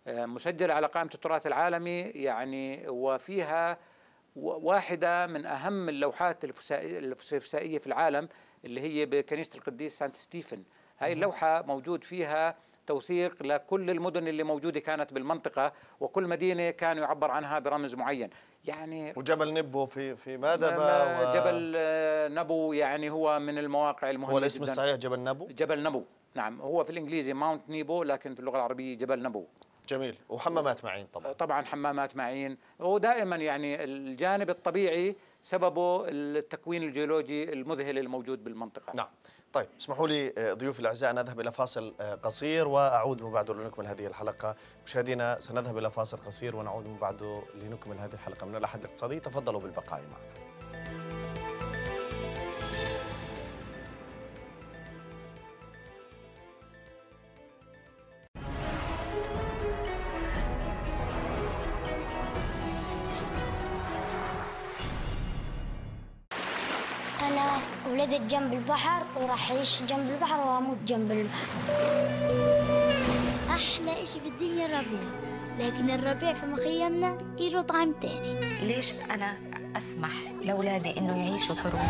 آه، مسجلة على قائمة التراث العالمي يعني وفيها واحدة من أهم اللوحات الفسيفسائية في العالم اللي هي بكنيسة القديس سانت ستيفن هاي اللوحة موجود فيها توثيق لكل المدن اللي موجودة كانت بالمنطقة وكل مدينة كان يعبر عنها برمز معين يعني وجبل نبو في في مادبا و... جبل آه، نبو يعني هو من المواقع المهمة هو الاسم الصحيح جبل نبو؟ جبل نبو نعم هو في الإنجليزي ماونت نيبو لكن في اللغة العربية جبل نبو جميل وحمامات معين طبعا طبعا حمامات معين ودائما يعني الجانب الطبيعي سببه التكوين الجيولوجي المذهل الموجود بالمنطقة نعم طيب اسمحوا لي آه، ضيوف الأعزاء نذهب إلى فاصل آه، قصير وأعود من بعده لنكمل هذه الحلقة مشاهدينا سنذهب إلى فاصل قصير ونعود من بعده لنكمل هذه الحلقة من الأحد الاقتصادي تفضلوا بالبقاء معنا البحر وراح أعيش جنب البحر وأموت جنب البحر أحلى إشي بالدنيا الربيع لكن الربيع في مخيمنا له طعم تاني ليش أنا أسمح لأولادي إنه يعيشوا حروب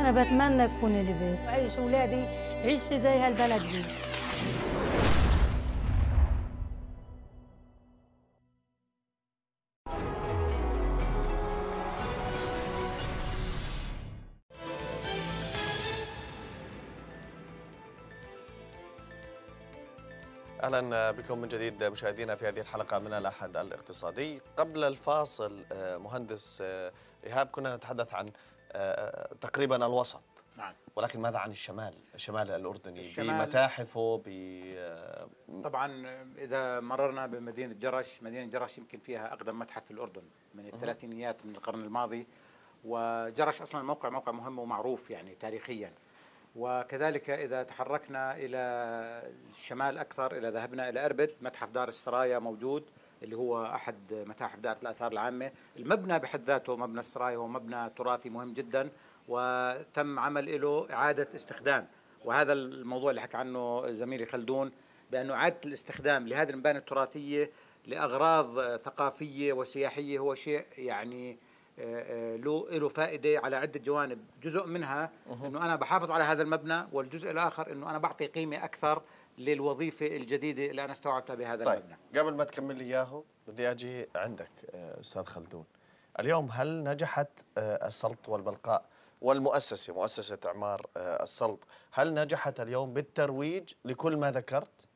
أنا بتمنى أكون لي بيت وأعيش أولادي عيش زي هالبلد دي اهلا بكم من جديد مشاهدينا في هذه الحلقه من الاحد الاقتصادي قبل الفاصل آه، مهندس آه، ايهاب كنا نتحدث عن آه، تقريبا الوسط نعم ولكن ماذا عن الشمال الشمال الاردني الشمال بمتاحفه ب طبعا اذا مررنا بمدينه جرش مدينه جرش يمكن فيها اقدم متحف في الاردن من الثلاثينيات من القرن الماضي وجرش اصلا الموقع موقع مهم ومعروف يعني تاريخيا وكذلك إذا تحركنا إلى الشمال أكثر إذا ذهبنا إلى أربد متحف دار السرايا موجود اللي هو أحد متاحف دار الآثار العامة المبنى بحد ذاته مبنى السرايا هو مبنى تراثي مهم جدا وتم عمل له إعادة استخدام وهذا الموضوع اللي حكى عنه زميلي خلدون بأنه إعادة الاستخدام لهذه المباني التراثية لأغراض ثقافية وسياحية هو شيء يعني آه، آه، له له فائده على عده جوانب، جزء منها انه انا بحافظ على هذا المبنى والجزء الاخر انه انا بعطي قيمه اكثر للوظيفه الجديده اللي انا استوعبتها بهذا طيب المبنى. قبل ما تكمل لي اياه بدي اجي عندك آه، استاذ خلدون. اليوم هل نجحت السلط والبلقاء والمؤسسه مؤسسه اعمار السلط، هل نجحت اليوم بالترويج لكل ما ذكرت؟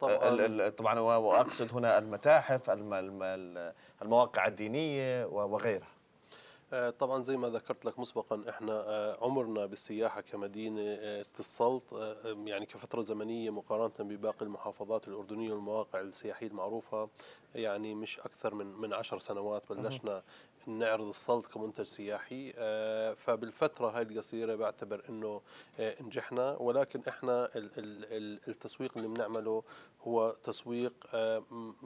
طبعا طبعا واقصد هنا المتاحف المواقع الدينيه وغيرها آه، طبعا زي ما ذكرت لك مسبقا احنا آه، عمرنا بالسياحه كمدينه السلط آه، يعني كفتره زمنيه مقارنه بباقي المحافظات الاردنيه والمواقع السياحيه المعروفه يعني مش اكثر من من 10 سنوات بلشنا نعرض السلط كمنتج سياحي فبالفتره هاي القصيره بعتبر انه نجحنا ولكن احنا التسويق اللي بنعمله هو تسويق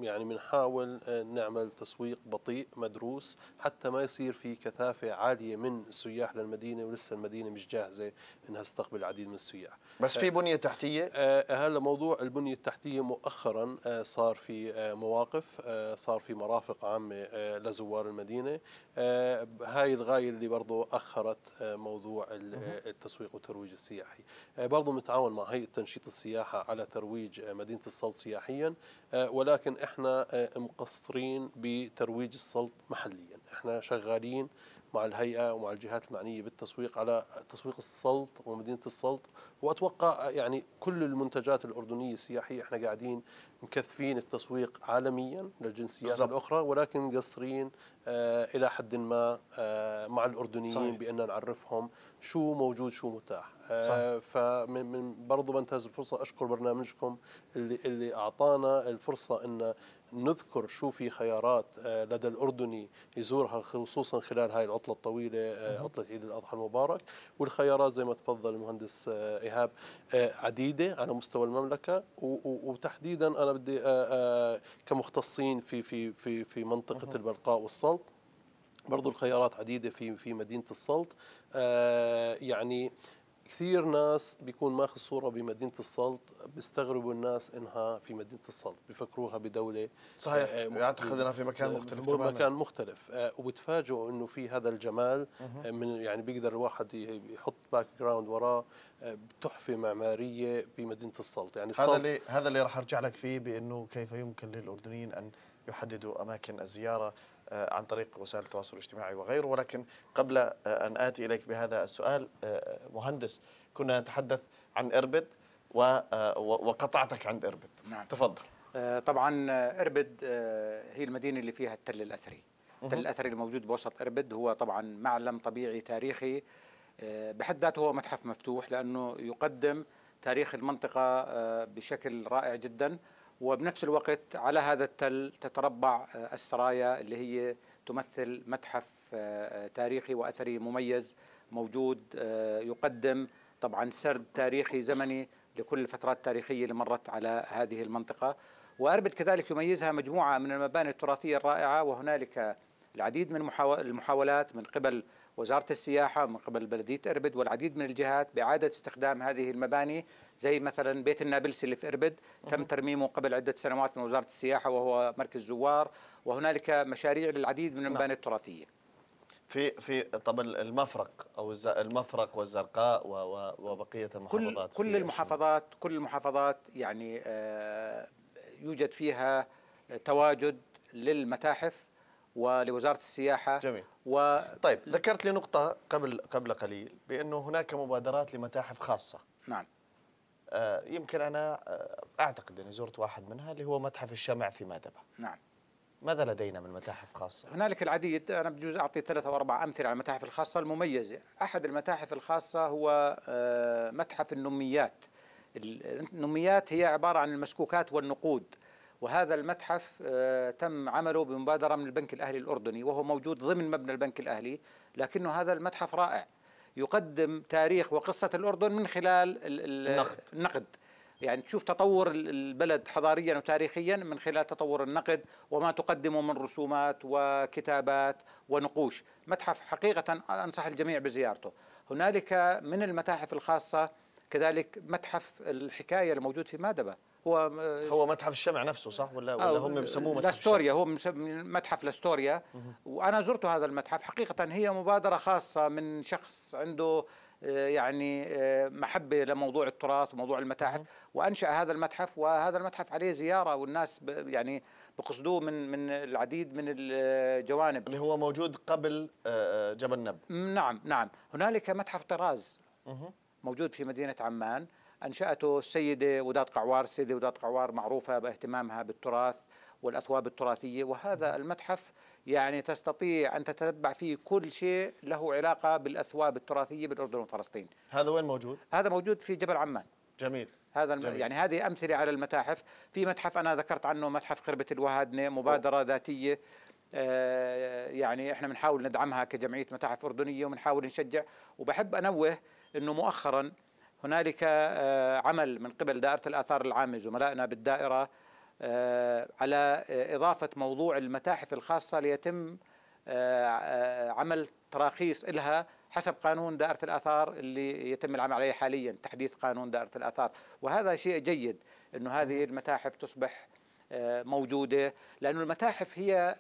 يعني بنحاول نعمل تسويق بطيء مدروس حتى ما يصير في كثير كثافه عاليه من السياح للمدينه ولسه المدينه مش جاهزه انها تستقبل العديد من السياح بس في آه، بنيه تحتيه هلا آه، موضوع البنيه التحتيه مؤخرا آه، صار في مواقف صار في مرافق عامه لزوار المدينه هاي الغايه اللي برضه اخرت موضوع التسويق والترويج السياحي برضه بنتعاون مع هيئه تنشيط السياحه على ترويج مدينه السلط سياحيا ولكن احنا مقصرين بترويج السلط محليا احنا شغالين مع الهيئة ومع الجهات المعنية بالتسويق على تسويق السلط ومدينة السلط وأتوقع يعني كل المنتجات الأردنية السياحية احنا قاعدين مكثفين التسويق عالميا للجنسيات بالزبط. الأخرى ولكن مقصرين آه إلى حد ما آه مع الأردنيين صحيح. بأن نعرفهم شو موجود شو متاح آه فمن برضو بنتهز الفرصة أشكر برنامجكم اللي, اللي أعطانا الفرصة أن نذكر شو في خيارات آه، لدى الأردني يزورها خصوصا خلال هاي العطلة الطويلة آه، عطلة عيد الأضحى المبارك والخيارات زي ما تفضل المهندس آه، إيهاب عديدة على مستوى المملكة وتحديدا أنا بدي كمختصين في في في في منطقة البلقاء والسلط برضو الخيارات عديدة في في مدينة السلط يعني كثير ناس بيكون ماخذ صورة بمدينة السلط بيستغربوا الناس انها في مدينة السلط بيفكروها بدولة صحيح يعتقد آه، انها في مكان آه، مختلف تماما مكان مختلف آه، وبتفاجئوا انه في هذا الجمال من يعني بيقدر الواحد يحط باك جراوند وراه تحفة معمارية بمدينة السلط يعني السلط هذا اللي هذا اللي راح ارجع لك فيه بانه كيف يمكن للاردنيين ان يحددوا اماكن الزياره آه، عن طريق وسائل التواصل الاجتماعي وغيره ولكن قبل آه، أن آتي إليك بهذا السؤال آه، مهندس كنا نتحدث عن إربد وقطعتك عند إربد نعم. تفضل طبعا إربد هي المدينة اللي فيها التل الأثري التل الأثري الموجود بوسط إربد هو طبعا معلم طبيعي تاريخي بحد ذاته هو متحف مفتوح لأنه يقدم تاريخ المنطقة بشكل رائع جدا وبنفس الوقت على هذا التل تتربع آه، السرايا اللي هي تمثل متحف آه، آه، تاريخي واثري مميز موجود يقدم طبعا سرد تاريخي زمني لكل الفترات التاريخيه اللي مرت على هذه المنطقه واربد كذلك يميزها مجموعه من المباني التراثيه الرائعه وهنالك العديد من المحاولات من قبل وزارة السياحة من قبل بلدية إربد والعديد من الجهات بإعادة استخدام هذه المباني زي مثلا بيت النابلسي اللي في إربد تم ترميمه قبل عدة سنوات من وزارة السياحة وهو مركز زوار وهنالك مشاريع للعديد من نعم. المباني التراثية في في طب المفرق او المفرق والزرقاء وبقيه المحافظات كل كل المحافظات كل المحافظات يعني آه، يوجد فيها تواجد للمتاحف ولوزاره السياحه جميل و... طيب ذكرت لي نقطه قبل قبل قليل بانه هناك مبادرات لمتاحف خاصه نعم آه يمكن انا آه، اعتقد اني زرت واحد منها اللي هو متحف الشمع في مادبه نعم ماذا لدينا من متاحف خاصة؟ هنالك العديد أنا بجوز أعطي ثلاثة أو أربع أمثلة على المتاحف الخاصة المميزة أحد المتاحف الخاصة هو آه، متحف النميات النميات هي عبارة عن المسكوكات والنقود وهذا المتحف آه، تم عمله بمبادرة من البنك الأهلي الأردني وهو موجود ضمن مبنى البنك الأهلي لكنه هذا المتحف رائع يقدم تاريخ وقصة الأردن من خلال النقد, النقد. يعني تشوف تطور البلد حضاريا وتاريخيا من خلال تطور النقد وما تقدمه من رسومات وكتابات ونقوش متحف حقيقة أنصح الجميع بزيارته هنالك من المتاحف الخاصة كذلك متحف الحكاية الموجود في مادبة هو هو متحف الشمع نفسه صح ولا ولا هم بسموه متحف لاستوريا هو متحف لاستوريا وانا زرت هذا المتحف حقيقه هي مبادره خاصه من شخص عنده آه، يعني آه، محبة لموضوع التراث وموضوع المتاحف وأنشأ هذا المتحف وهذا المتحف عليه زيارة والناس يعني بقصدوه من من العديد من الجوانب اللي هو موجود قبل آه، جبل نب نعم نعم هنالك متحف طراز موجود في مدينة عمان أنشأته السيدة وداد قعوار السيدة وداد قعوار معروفة باهتمامها بالتراث والأثواب التراثية وهذا المتحف يعني تستطيع أن تتتبع فيه كل شيء له علاقة بالأثواب التراثية بالأردن وفلسطين هذا وين موجود؟ هذا موجود في جبل عمان جميل هذا جميل. يعني هذه امثله على المتاحف في متحف انا ذكرت عنه متحف خربه الوهادنه مبادره أوه. ذاتيه آه، يعني احنا بنحاول ندعمها كجمعيه متاحف اردنيه وبنحاول نشجع وبحب انوه انه مؤخرا هنالك آه، عمل من قبل دائرة الآثار العامة زملائنا بالدائرة آه، على آه، إضافة موضوع المتاحف الخاصة ليتم عمل تراخيص إلها حسب قانون دائرة الآثار اللي يتم العمل عليه حاليا تحديث قانون دائرة الآثار وهذا شيء جيد أنه هذه المتاحف تصبح موجودة لأن المتاحف هي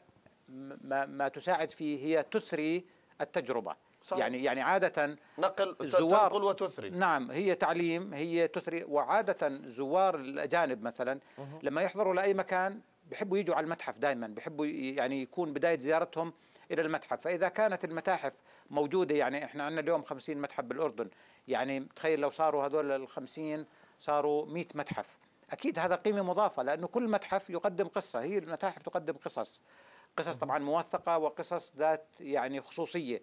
ما تساعد فيه هي تثري التجربة صحيح. يعني يعني عادة نقل زوار تنقل وتثري نعم هي تعليم هي تثري وعادة زوار الأجانب مثلا لما يحضروا لأي مكان بحبوا يجوا على المتحف دائما بحبوا يعني يكون بداية زيارتهم إلى المتحف فإذا كانت المتاحف موجودة يعني إحنا عندنا اليوم 50 متحف بالأردن يعني تخيل لو صاروا هذول ال 50 صاروا 100 متحف أكيد هذا قيمة مضافة لأنه كل متحف يقدم قصة هي المتاحف تقدم قصص قصص طبعا موثقة وقصص ذات يعني خصوصية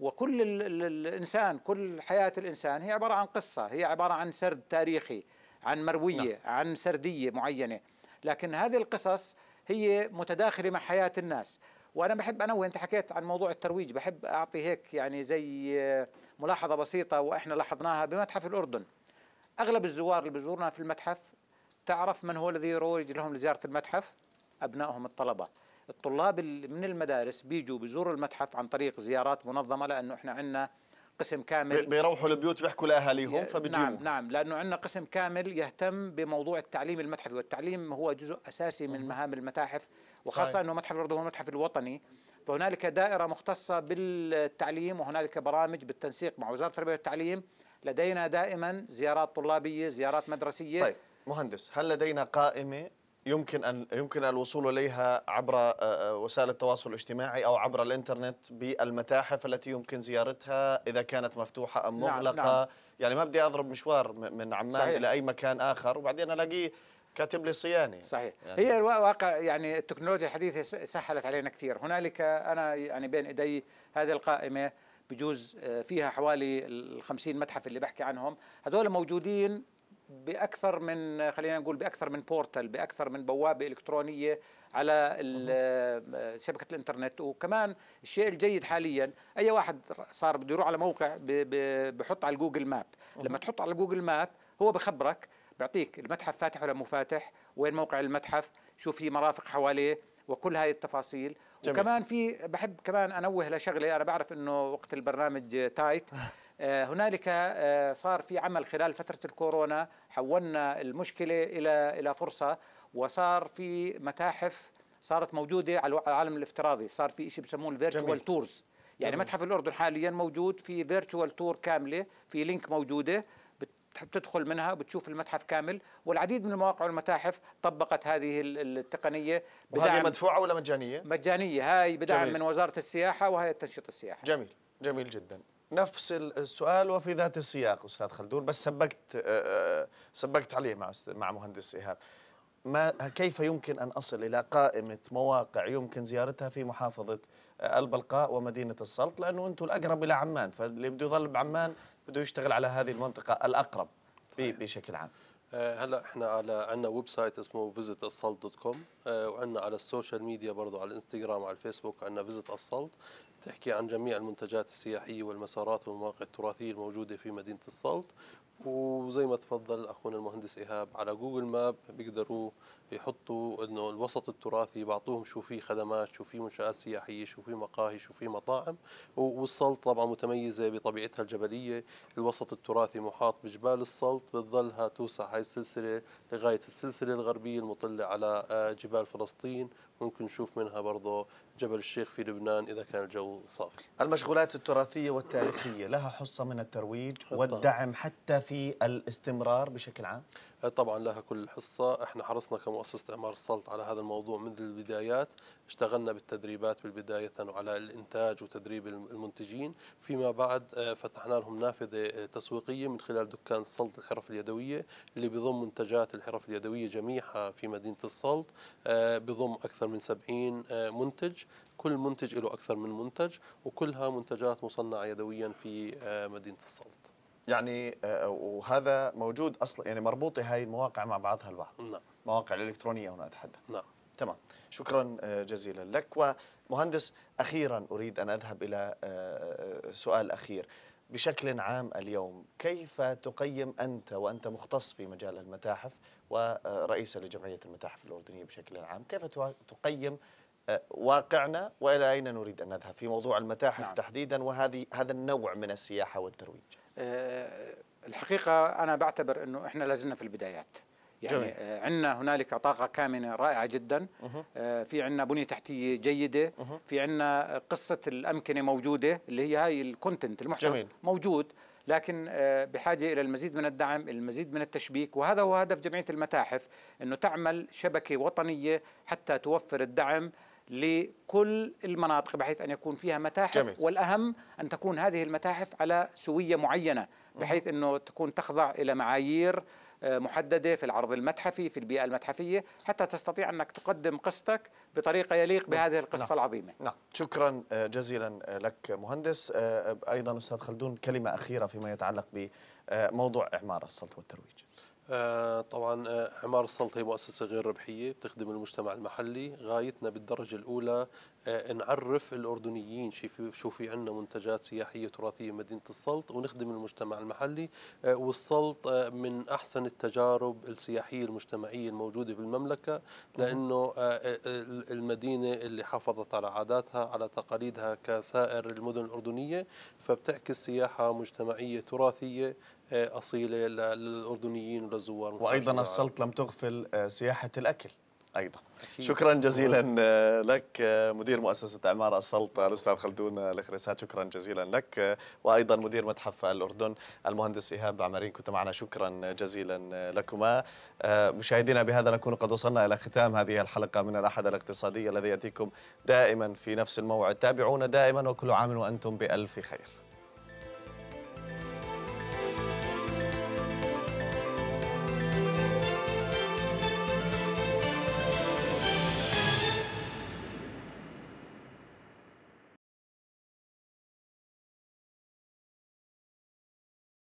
وكل الانسان كل حياه الانسان هي عباره عن قصه هي عباره عن سرد تاريخي عن مرويه نعم. عن سرديه معينه لكن هذه القصص هي متداخله مع حياه الناس وانا بحب انا وانت حكيت عن موضوع الترويج بحب اعطي هيك يعني زي ملاحظه بسيطه واحنا لاحظناها بمتحف الاردن اغلب الزوار اللي بيزورنا في المتحف تعرف من هو الذي يروج لهم لزياره المتحف ابنائهم الطلبه الطلاب من المدارس بيجوا بيزوروا المتحف عن طريق زيارات منظمه لانه احنا عندنا قسم كامل بيروحوا البيوت بيحكوا لاهاليهم نعم، فبيجيبوا نعم نعم لانه عندنا قسم كامل يهتم بموضوع التعليم المتحفي والتعليم هو جزء اساسي من مهام المتاحف وخاصه صحيح. انه متحف الاردن هو المتحف الوطني فهنالك دائره مختصه بالتعليم وهنالك برامج بالتنسيق مع وزاره التربيه والتعليم لدينا دائما زيارات طلابيه زيارات مدرسيه طيب مهندس هل لدينا قائمه يمكن أن يمكن الوصول إليها عبر آه، آه، وسائل التواصل الاجتماعي أو عبر الإنترنت بالمتاحف التي يمكن زيارتها إذا كانت مفتوحة أم نعم، مغلقة نعم نعم. يعني ما بدي أضرب مشوار من عمان صحيح. إلى أي مكان آخر وبعدين ألاقيه كاتب لي صياني صحيح يعني هي الواقع يعني التكنولوجيا الحديثة سهلت علينا كثير هنالك أنا يعني بين إيدي هذه القائمة بجوز آه، فيها حوالي ال 50 متحف اللي بحكي عنهم هذول موجودين باكثر من خلينا نقول باكثر من بورتال باكثر من بوابه الكترونيه على آه، شبكه الانترنت وكمان الشيء الجيد حاليا اي واحد صار بده يروح على موقع بحط على جوجل ماب لما تحط على جوجل ماب هو بخبرك بيعطيك المتحف فاتح ولا مو فاتح وين موقع المتحف شو في مرافق حواليه وكل هاي التفاصيل جميل. وكمان في بحب كمان انوه لشغله انا بعرف انه وقت البرنامج تايت [laughs] آه، هنالك آه، صار في عمل خلال فتره الكورونا حولنا المشكله الى الى فرصه وصار في متاحف صارت موجوده على العالم الافتراضي صار في شيء بسموه الفيرتشوال تورز يعني جميل. متحف الاردن حاليا موجود في فيرتشوال تور كامله في لينك موجوده بتدخل منها بتشوف المتحف كامل والعديد من المواقع والمتاحف طبقت هذه التقنيه وهذه مدفوعه ولا مجانيه؟ مجانيه هاي بدعم جميل. من وزاره السياحه وهي تنشيط السياحه جميل جميل جدا نفس السؤال وفي ذات السياق استاذ خلدون بس سبقت آه، آه، سبقت عليه مع مع مهندس ايهاب ما كيف يمكن ان اصل الى قائمه مواقع يمكن زيارتها في محافظه آه، البلقاء ومدينه السلط لانه انتم الاقرب الى عمان فاللي بده يظل بعمان بده يشتغل على هذه المنطقه الاقرب بشكل عام آه، هلا احنا على عندنا ويب سايت اسمه فيزيت دوت كوم وعندنا على السوشيال ميديا برضه على الانستغرام وعلى الفيسبوك عندنا فيزيت الصلت تحكي عن جميع المنتجات السياحيه والمسارات والمواقع التراثيه الموجوده في مدينه السلط وزي ما تفضل اخونا المهندس ايهاب على جوجل ماب بيقدروا يحطوا انه الوسط التراثي بعطوهم شو في خدمات شو في منشات سياحيه شو في مقاهي شو في مطاعم والسلط طبعا متميزه بطبيعتها الجبليه الوسط التراثي محاط بجبال السلط بتظلها توسع هاي السلسله لغايه السلسله الغربيه المطله على آه، جبال فلسطين ممكن نشوف منها برضه جبل الشيخ في لبنان إذا كان الجو صافي المشغولات التراثية والتاريخية لها حصة من الترويج والدعم حتى في الاستمرار بشكل عام آه، طبعا لها كل حصة احنا حرصنا كمؤسسة اعمار السلط على هذا الموضوع منذ البدايات اشتغلنا بالتدريبات بالبداية وعلى الإنتاج وتدريب المنتجين فيما بعد آه، فتحنا لهم نافذة آه، تسويقية من خلال دكان السلط الحرف اليدوية اللي بيضم منتجات الحرف اليدوية جميعها في مدينة السلط بيضم أكثر من 70 منتج كل منتج له أكثر من منتج وكلها منتجات مصنعة يدويا في مدينة السلط يعني آه، آه، وهذا موجود اصلا يعني مربوطه هاي المواقع مع بعضها البعض نعم مواقع الالكترونيه هنا اتحدث نعم تمام شكرا آه، جزيلا لك ومهندس اخيرا اريد ان اذهب الى سؤال اخير بشكل عام اليوم كيف تقيم انت وانت مختص في مجال المتاحف ورئيسا لجمعيه المتاحف الاردنيه بشكل عام كيف تقيم واقعنا والى اين نريد ان نذهب في موضوع المتاحف نعم. تحديدا وهذه هذا النوع من السياحه والترويج آه، الحقيقه انا بعتبر انه احنا لازلنا في البدايات يعني آه عندنا هنالك طاقة كامنة رائعة جدا آه في عندنا بنية تحتية جيدة في عندنا قصة الأمكنة موجودة اللي هي هاي الكونتنت المحتوى جميل. موجود لكن آه بحاجة إلى المزيد من الدعم المزيد من التشبيك وهذا هو هدف جمعية المتاحف أنه تعمل شبكة وطنية حتى توفر الدعم لكل المناطق بحيث أن يكون فيها متاحف جميل. والأهم أن تكون هذه المتاحف على سوية معينة بحيث أنه تكون تخضع إلى معايير آه، محدده في العرض المتحفي في البيئه المتحفيه حتى تستطيع انك تقدم قصتك بطريقه يليق نعم. بهذه القصه نعم. العظيمه. نعم شكرا آه، جزيلا آه، لك مهندس ايضا استاذ خلدون كلمه اخيره فيما يتعلق بموضوع إعمار السلط والترويج. آه طبعا آه عمار السلطي هي مؤسسة غير ربحية بتخدم المجتمع المحلي غايتنا بالدرجة الأولى آه نعرف الأردنيين شو في عندنا منتجات سياحية تراثية مدينة السلط ونخدم المجتمع المحلي آه، والسلط آه، من أحسن التجارب السياحية المجتمعية الموجودة بالمملكة لأنه آه، المدينة اللي حافظت على عاداتها على تقاليدها كسائر المدن الأردنية فبتعكس سياحة مجتمعية تراثية آه، اصيله للاردنيين وللزوار وايضا السلط لم تغفل آه، سياحه الاكل ايضا أكيد. شكرا جزيلا آه، لك مدير مؤسسه اعمار السلطه الاستاذ خلدون الخريسات شكرا جزيلا لك وايضا مدير متحف الاردن المهندس ايهاب عمرين كنت معنا شكرا جزيلا لكما مشاهدينا بهذا نكون قد وصلنا الى ختام هذه الحلقه من الاحد الاقتصادي الذي ياتيكم دائما في نفس الموعد تابعونا دائما وكل عام وانتم بالف خير